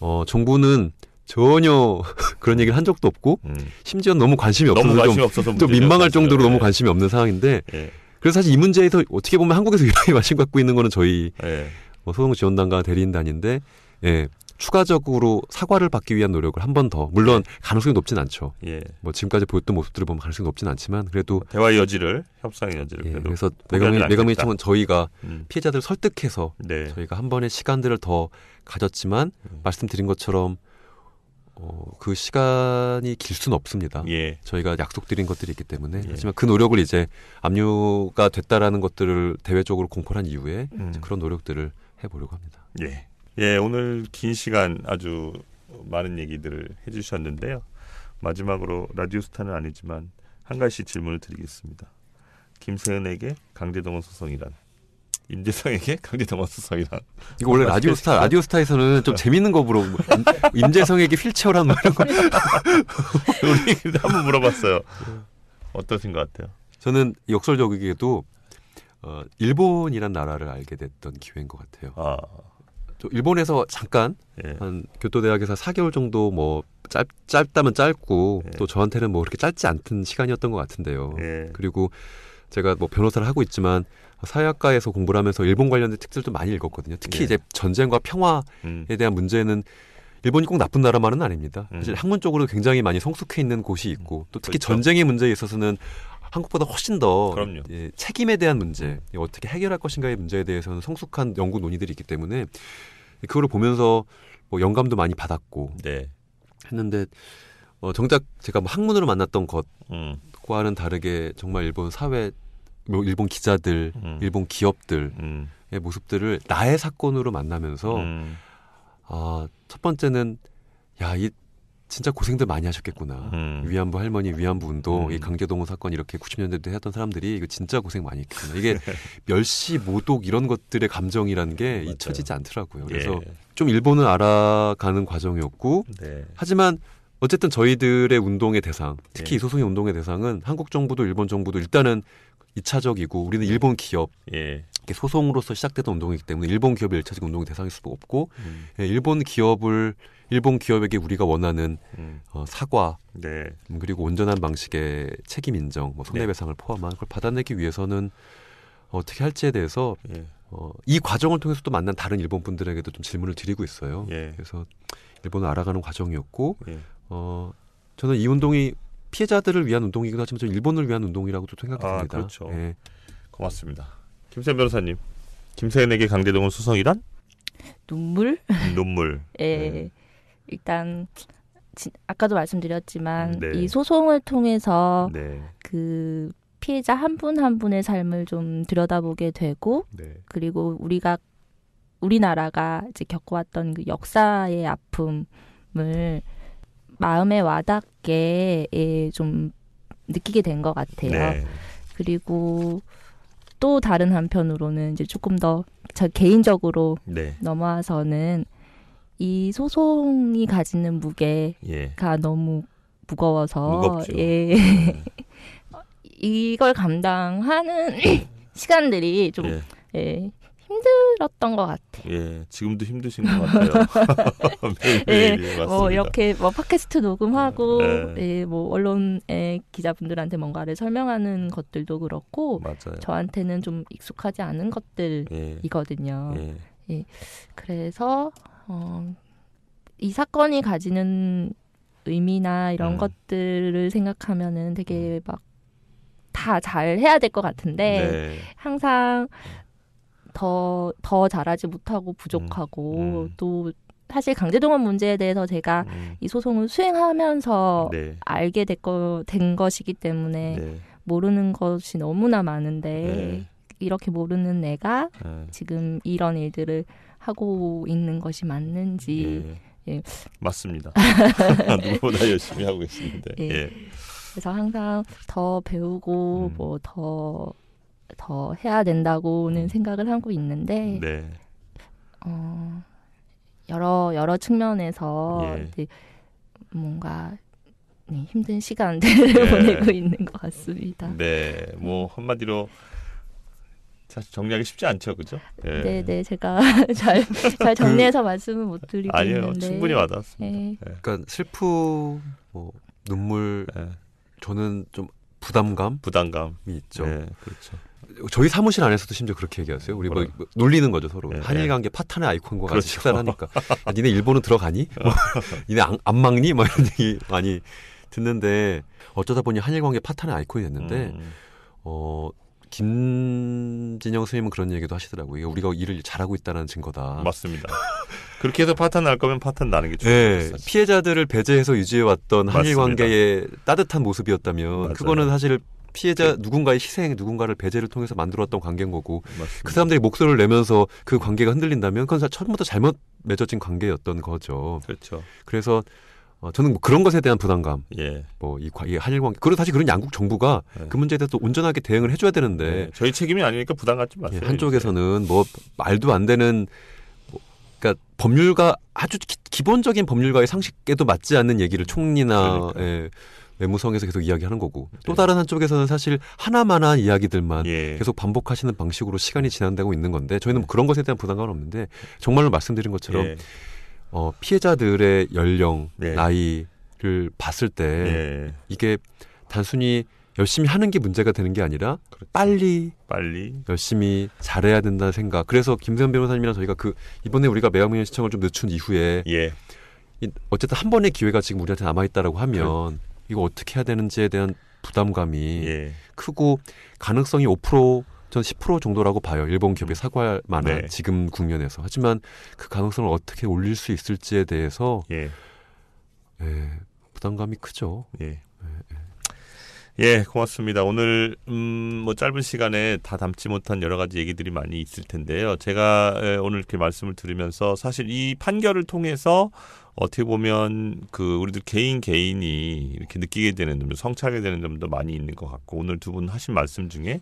어, 정부는 전혀 그런 얘기를 한 적도 없고 음. 심지어 너무 관심이 없어서, 너무 관심이 없어서 좀, 민망할 정도로 네. 너무 예. 관심이 없는 상황인데 네. 그래서 사실 이 문제에서 어떻게 보면 한국에서 유일하게 관심 갖고 있는 거는 저희 네. 뭐 소송 지원단과 대리인단인데 예. 추가적으로 사과를 받기 위한 노력을 한 번 더 물론 네. 가능성이 높진 않죠. 예. 뭐 지금까지 보였던 모습들을 보면 가능성이 높진 않지만 그래도 뭐 대화 여지를 협상 여지를 예. 그래서 매각민 청은 저희가 음. 피해자들을 설득해서 네. 저희가 한 번의 시간들을 더 가졌지만 음. 말씀드린 것처럼 어, 그 시간이 길 수는 없습니다. 예. 저희가 약속드린 것들이 있기 때문에 예. 하지만 그 노력을 이제 압류가 됐다라는 것들을 대외적으로 공포한 이후에 음. 그런 노력들을 해보려고 합니다. 예. 예, 오늘 긴 시간 아주 많은 얘기들을 해주셨는데요. 마지막으로 라디오스타는 아니지만 한 가지 질문을 드리겠습니다. 김세은에게 강제동원 소송이란? 임재성에게 강제동원 소송이란? 이거 원래 라디오스타 라디오스타에서는 좀 재밌는 거 물어보고 임재성에게 휠체어란 말 이런 거 우리 한번 물어봤어요. 어떠신 것 같아요? 저는 역설적이게도 어, 일본이란 나라를 알게 됐던 기회인 것 같아요. 아. 일본에서 잠깐 예. 한 교토대학에서 4개월 정도 뭐 짧, 짧다면 짧고 예. 또 저한테는 뭐 그렇게 짧지 않던 시간이었던 것 같은데요. 예. 그리고 제가 뭐 변호사를 하고 있지만 사회학과에서 공부를 하면서 일본 관련된 책들도 많이 읽었거든요. 특히 예. 이제 전쟁과 평화에 음. 대한 문제는 일본이 꼭 나쁜 나라만은 아닙니다. 사실 음. 학문 적으로 굉장히 많이 성숙해 있는 곳이 있고 또 특히 그렇죠. 전쟁의 문제에 있어서는 한국보다 훨씬 더 그럼요. 예, 책임에 대한 문제 어떻게 해결할 것인가의 문제에 대해서는 성숙한 연구 논의들이 있기 때문에 그거를 보면서 뭐 영감도 많이 받았고 네. 했는데 어, 정작 제가 뭐 학문으로 만났던 음. 것과는 다르게 정말 일본 사회 뭐 일본 기자들 음. 일본 기업들의 음. 모습들을 나의 사건으로 만나면서 음. 아, 첫 번째는 야, 이 진짜 고생들 많이 하셨겠구나. 음. 위안부 할머니, 위안부 운동, 음. 이 강제동원 사건 이렇게 90년대도 했던 사람들이 이거 진짜 고생 많이 했구나. 이게 멸시, 모독 이런 것들의 감정이라는 게 잊혀지지 않더라고요. 그래서 예. 좀 일본을 알아가는 과정이었고, 네. 하지만 어쨌든 저희들의 운동의 대상, 특히 예. 소송의 운동의 대상은 한국 정부도 일본 정부도 일단은 이차적이고 우리는 일본 기업 예. 소송으로서 시작됐던 운동이기 때문에 일본 기업이 일차적 운동의 대상일 수도 없고 음. 예, 일본 기업을 일본 기업에게 우리가 원하는 음. 어, 사과 네. 음, 그리고 온전한 방식의 책임 인정, 뭐 손해배상을 네. 포함한 그걸 받아내기 위해서는 어떻게 할지에 대해서 예. 어, 이 과정을 통해서 또 만난 다른 일본 분들에게도 좀 질문을 드리고 있어요. 예. 그래서 일본을 알아가는 과정이었고 예. 어, 저는 이 운동이 피해자들을 위한 운동이기도 하지만 좀 일본을 위한 운동이라고도 생각합니다. 아, 그렇죠. 예. 고맙습니다. 김세 변호사님, 김세은에게 강대동은 수성이란? 눈물? 눈물. 예. 네. 일단 지, 아까도 말씀드렸지만 음, 네. 이 소송을 통해서 네. 그 피해자 한 분한 한 분의 삶을 좀 들여다보게 되고 네. 그리고 우리가 우리나라가 이제 겪어왔던 그 역사의 아픔을 마음에 와닿게 예, 좀 느끼게 된 것 같아요. 네. 그리고 또 다른 한편으로는 이제 조금 더 저 개인적으로 네. 넘어와서는 이 소송이 가지는 무게가 예. 너무 무거워서 무겁죠. 예. 네. 이걸 감당하는 시간들이 좀 예. 예. 힘들었던 것 같아요. 예, 지금도 힘드신 것 같아요. 매일, 매일, 예, 뭐 이렇게 뭐 팟캐스트 녹음하고, 예. 예, 뭐 언론의 기자분들한테 뭔가를 설명하는 것들도 그렇고, 맞아요. 저한테는 좀 익숙하지 않은 것들이거든요. 예, 예. 그래서 어, 이 사건이 가지는 의미나 이런 음. 것들을 생각하면은 되게 음. 막다잘 해야 될 것 같은데 네. 항상 더 더 잘하지 못하고 부족하고 음. 음. 또 사실 강제동원 문제에 대해서 제가 음. 이 소송을 수행하면서 네. 알게 됐거, 된 것이기 때문에 네. 모르는 것이 너무나 많은데 네. 이렇게 모르는 내가 네. 지금 이런 일들을 하고 있는 것이 맞는지. 예. 예. 맞습니다. 누구보다 열심히 하고 계시는데. 예. 예. 그래서 항상 더 배우고 음. 뭐더 더 해야 된다고는 음. 생각을 하고 있는데 네. 어, 여러 여러 측면에서 예. 뭔가 네, 힘든 시간들을 예. 보내고 있는 것 같습니다. 네, 뭐 한마디로 사실 정리하기 쉽지 않죠, 그죠? 예. 네, 네, 제가 잘, 잘 그 정리해서 그, 말씀을 못 드리고 아니에요, 있는데. 충분히 와닿았습니다. 예. 예. 그러니까 슬픔, 뭐 눈물, 예. 저는 좀 부담감, 부담감이 있죠. 네, 그렇죠. 저희 사무실 안에서도 심지어 그렇게 얘기하세요. 우리 뭐, 뭐 놀리는 거죠 서로. 예, 한일 관계 파탄의 아이콘과 같이 그렇죠. 식사를 하니까. 야, 아, 니네 일본은 들어가니? 어. 뭐, 니네 안, 안 막니? 막 뭐 이런 얘기 많이 듣는데 어쩌다 보니 한일 관계 파탄의 아이콘이 됐는데 음. 어 김진영 선생님은 그런 얘기도 하시더라고요. 우리가 일을 잘하고 있다는 증거다. 맞습니다. 그렇게 해서 파탄 날 거면 파탄 나는 게 좋겠어요. 네, 피해자들을 배제해서 유지해왔던 한일 관계의 따뜻한 모습이었다면 맞아요. 그거는 사실 피해자 그 누군가의 희생 누군가를 배제를 통해서 만들어왔던 관계인 거고 맞습니다. 그 사람들이 목소리를 내면서 그 관계가 흔들린다면 그건 처음부터 잘못 맺어진 관계였던 거죠. 그렇죠. 그래서 어, 저는 뭐 그런 것에 대한 부담감, 예. 뭐이 이 한일 관계, 그리고 사실 그런 양국 정부가 예. 그 문제에 대해서 온전하게 대응을 해줘야 되는데 예. 저희 책임이 아니니까 부담 갖지 마세요. 예, 한쪽에서는 뭐 말도 안 되는, 뭐, 그러니까 법률가 아주 기, 본적인 법률가의 상식에도 맞지 않는 얘기를 총리나 그러니 예, 외무성에서 계속 이야기하는 거고 또 예. 다른 한쪽에서는 사실 하나만한 이야기들만 예. 계속 반복하시는 방식으로 시간이 지난다고 있는 건데 저희는 뭐 그런 것에 대한 부담감은 없는데 정말로 말씀드린 것처럼. 어, 피해자들의 연령, 네. 나이를 봤을 때 네. 이게 단순히 열심히 하는 게 문제가 되는 게 아니라 그렇죠. 빨리 빨리 열심히 잘해야 된다 생각. 그래서 김세현 변호사님이랑 저희가 그 이번에 우리가 매화문의 시청을 좀 늦춘 이후에 예. 어쨌든 한 번의 기회가 지금 우리한테 남아 있다라고 하면 네. 이거 어떻게 해야 되는지에 대한 부담감이 예. 크고 가능성이 5% 전10% 정도라고 봐요. 일본 기업이 음. 사과할 만한 네. 지금 국면에서. 하지만 그 가능성을 어떻게 올릴 수 있을지에 대해서 예. 예 부담감이 크죠. 예. 예. 예, 예 고맙습니다. 오늘 음, 뭐 짧은 시간에 다 담지 못한 여러 가지 얘기들이 많이 있을 텐데요. 제가 오늘 이렇게 말씀을 드리면서 사실 이 판결을 통해서 어떻게 보면 그 우리들 개인 개인이 이렇게 느끼게 되는 점, 성찰하게 되는 점도 많이 있는 것 같고 오늘 두 분 하신 말씀 중에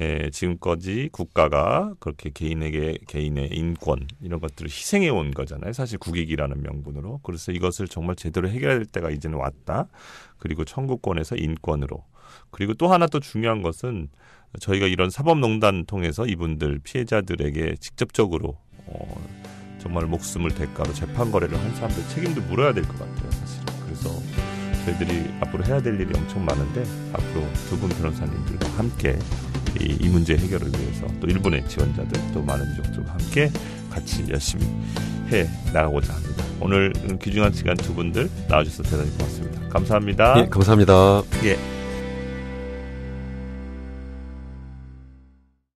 에, 예, 지금까지 국가가 그렇게 개인에게 개인의 인권 이런 것들을 희생해 온 거잖아요. 사실 국익이라는 명분으로 그래서 이것을 정말 제대로 해결할 때가 이제는 왔다. 그리고 청구권에서 인권으로 그리고 또 하나 또 중요한 것은 저희가 이런 사법농단 통해서 이분들 피해자들에게 직접적으로 어, 정말 목숨을 대가로 재판 거래를 한 사람들 책임도 물어야 될 것 같아요, 사실은. 그래서 저희들이 앞으로 해야 될 일이 엄청 많은데 앞으로 두 분 변호사님들과 함께 이, 이, 문제 해결을 위해서 또 일본의 지원자들 또 많은 유족들과 함께 같이 열심히 해 나가고자 합니다. 오늘 귀중한 시간 두 분들 나와주셔서 대단히 고맙습니다. 감사합니다. 예, 감사합니다. 예.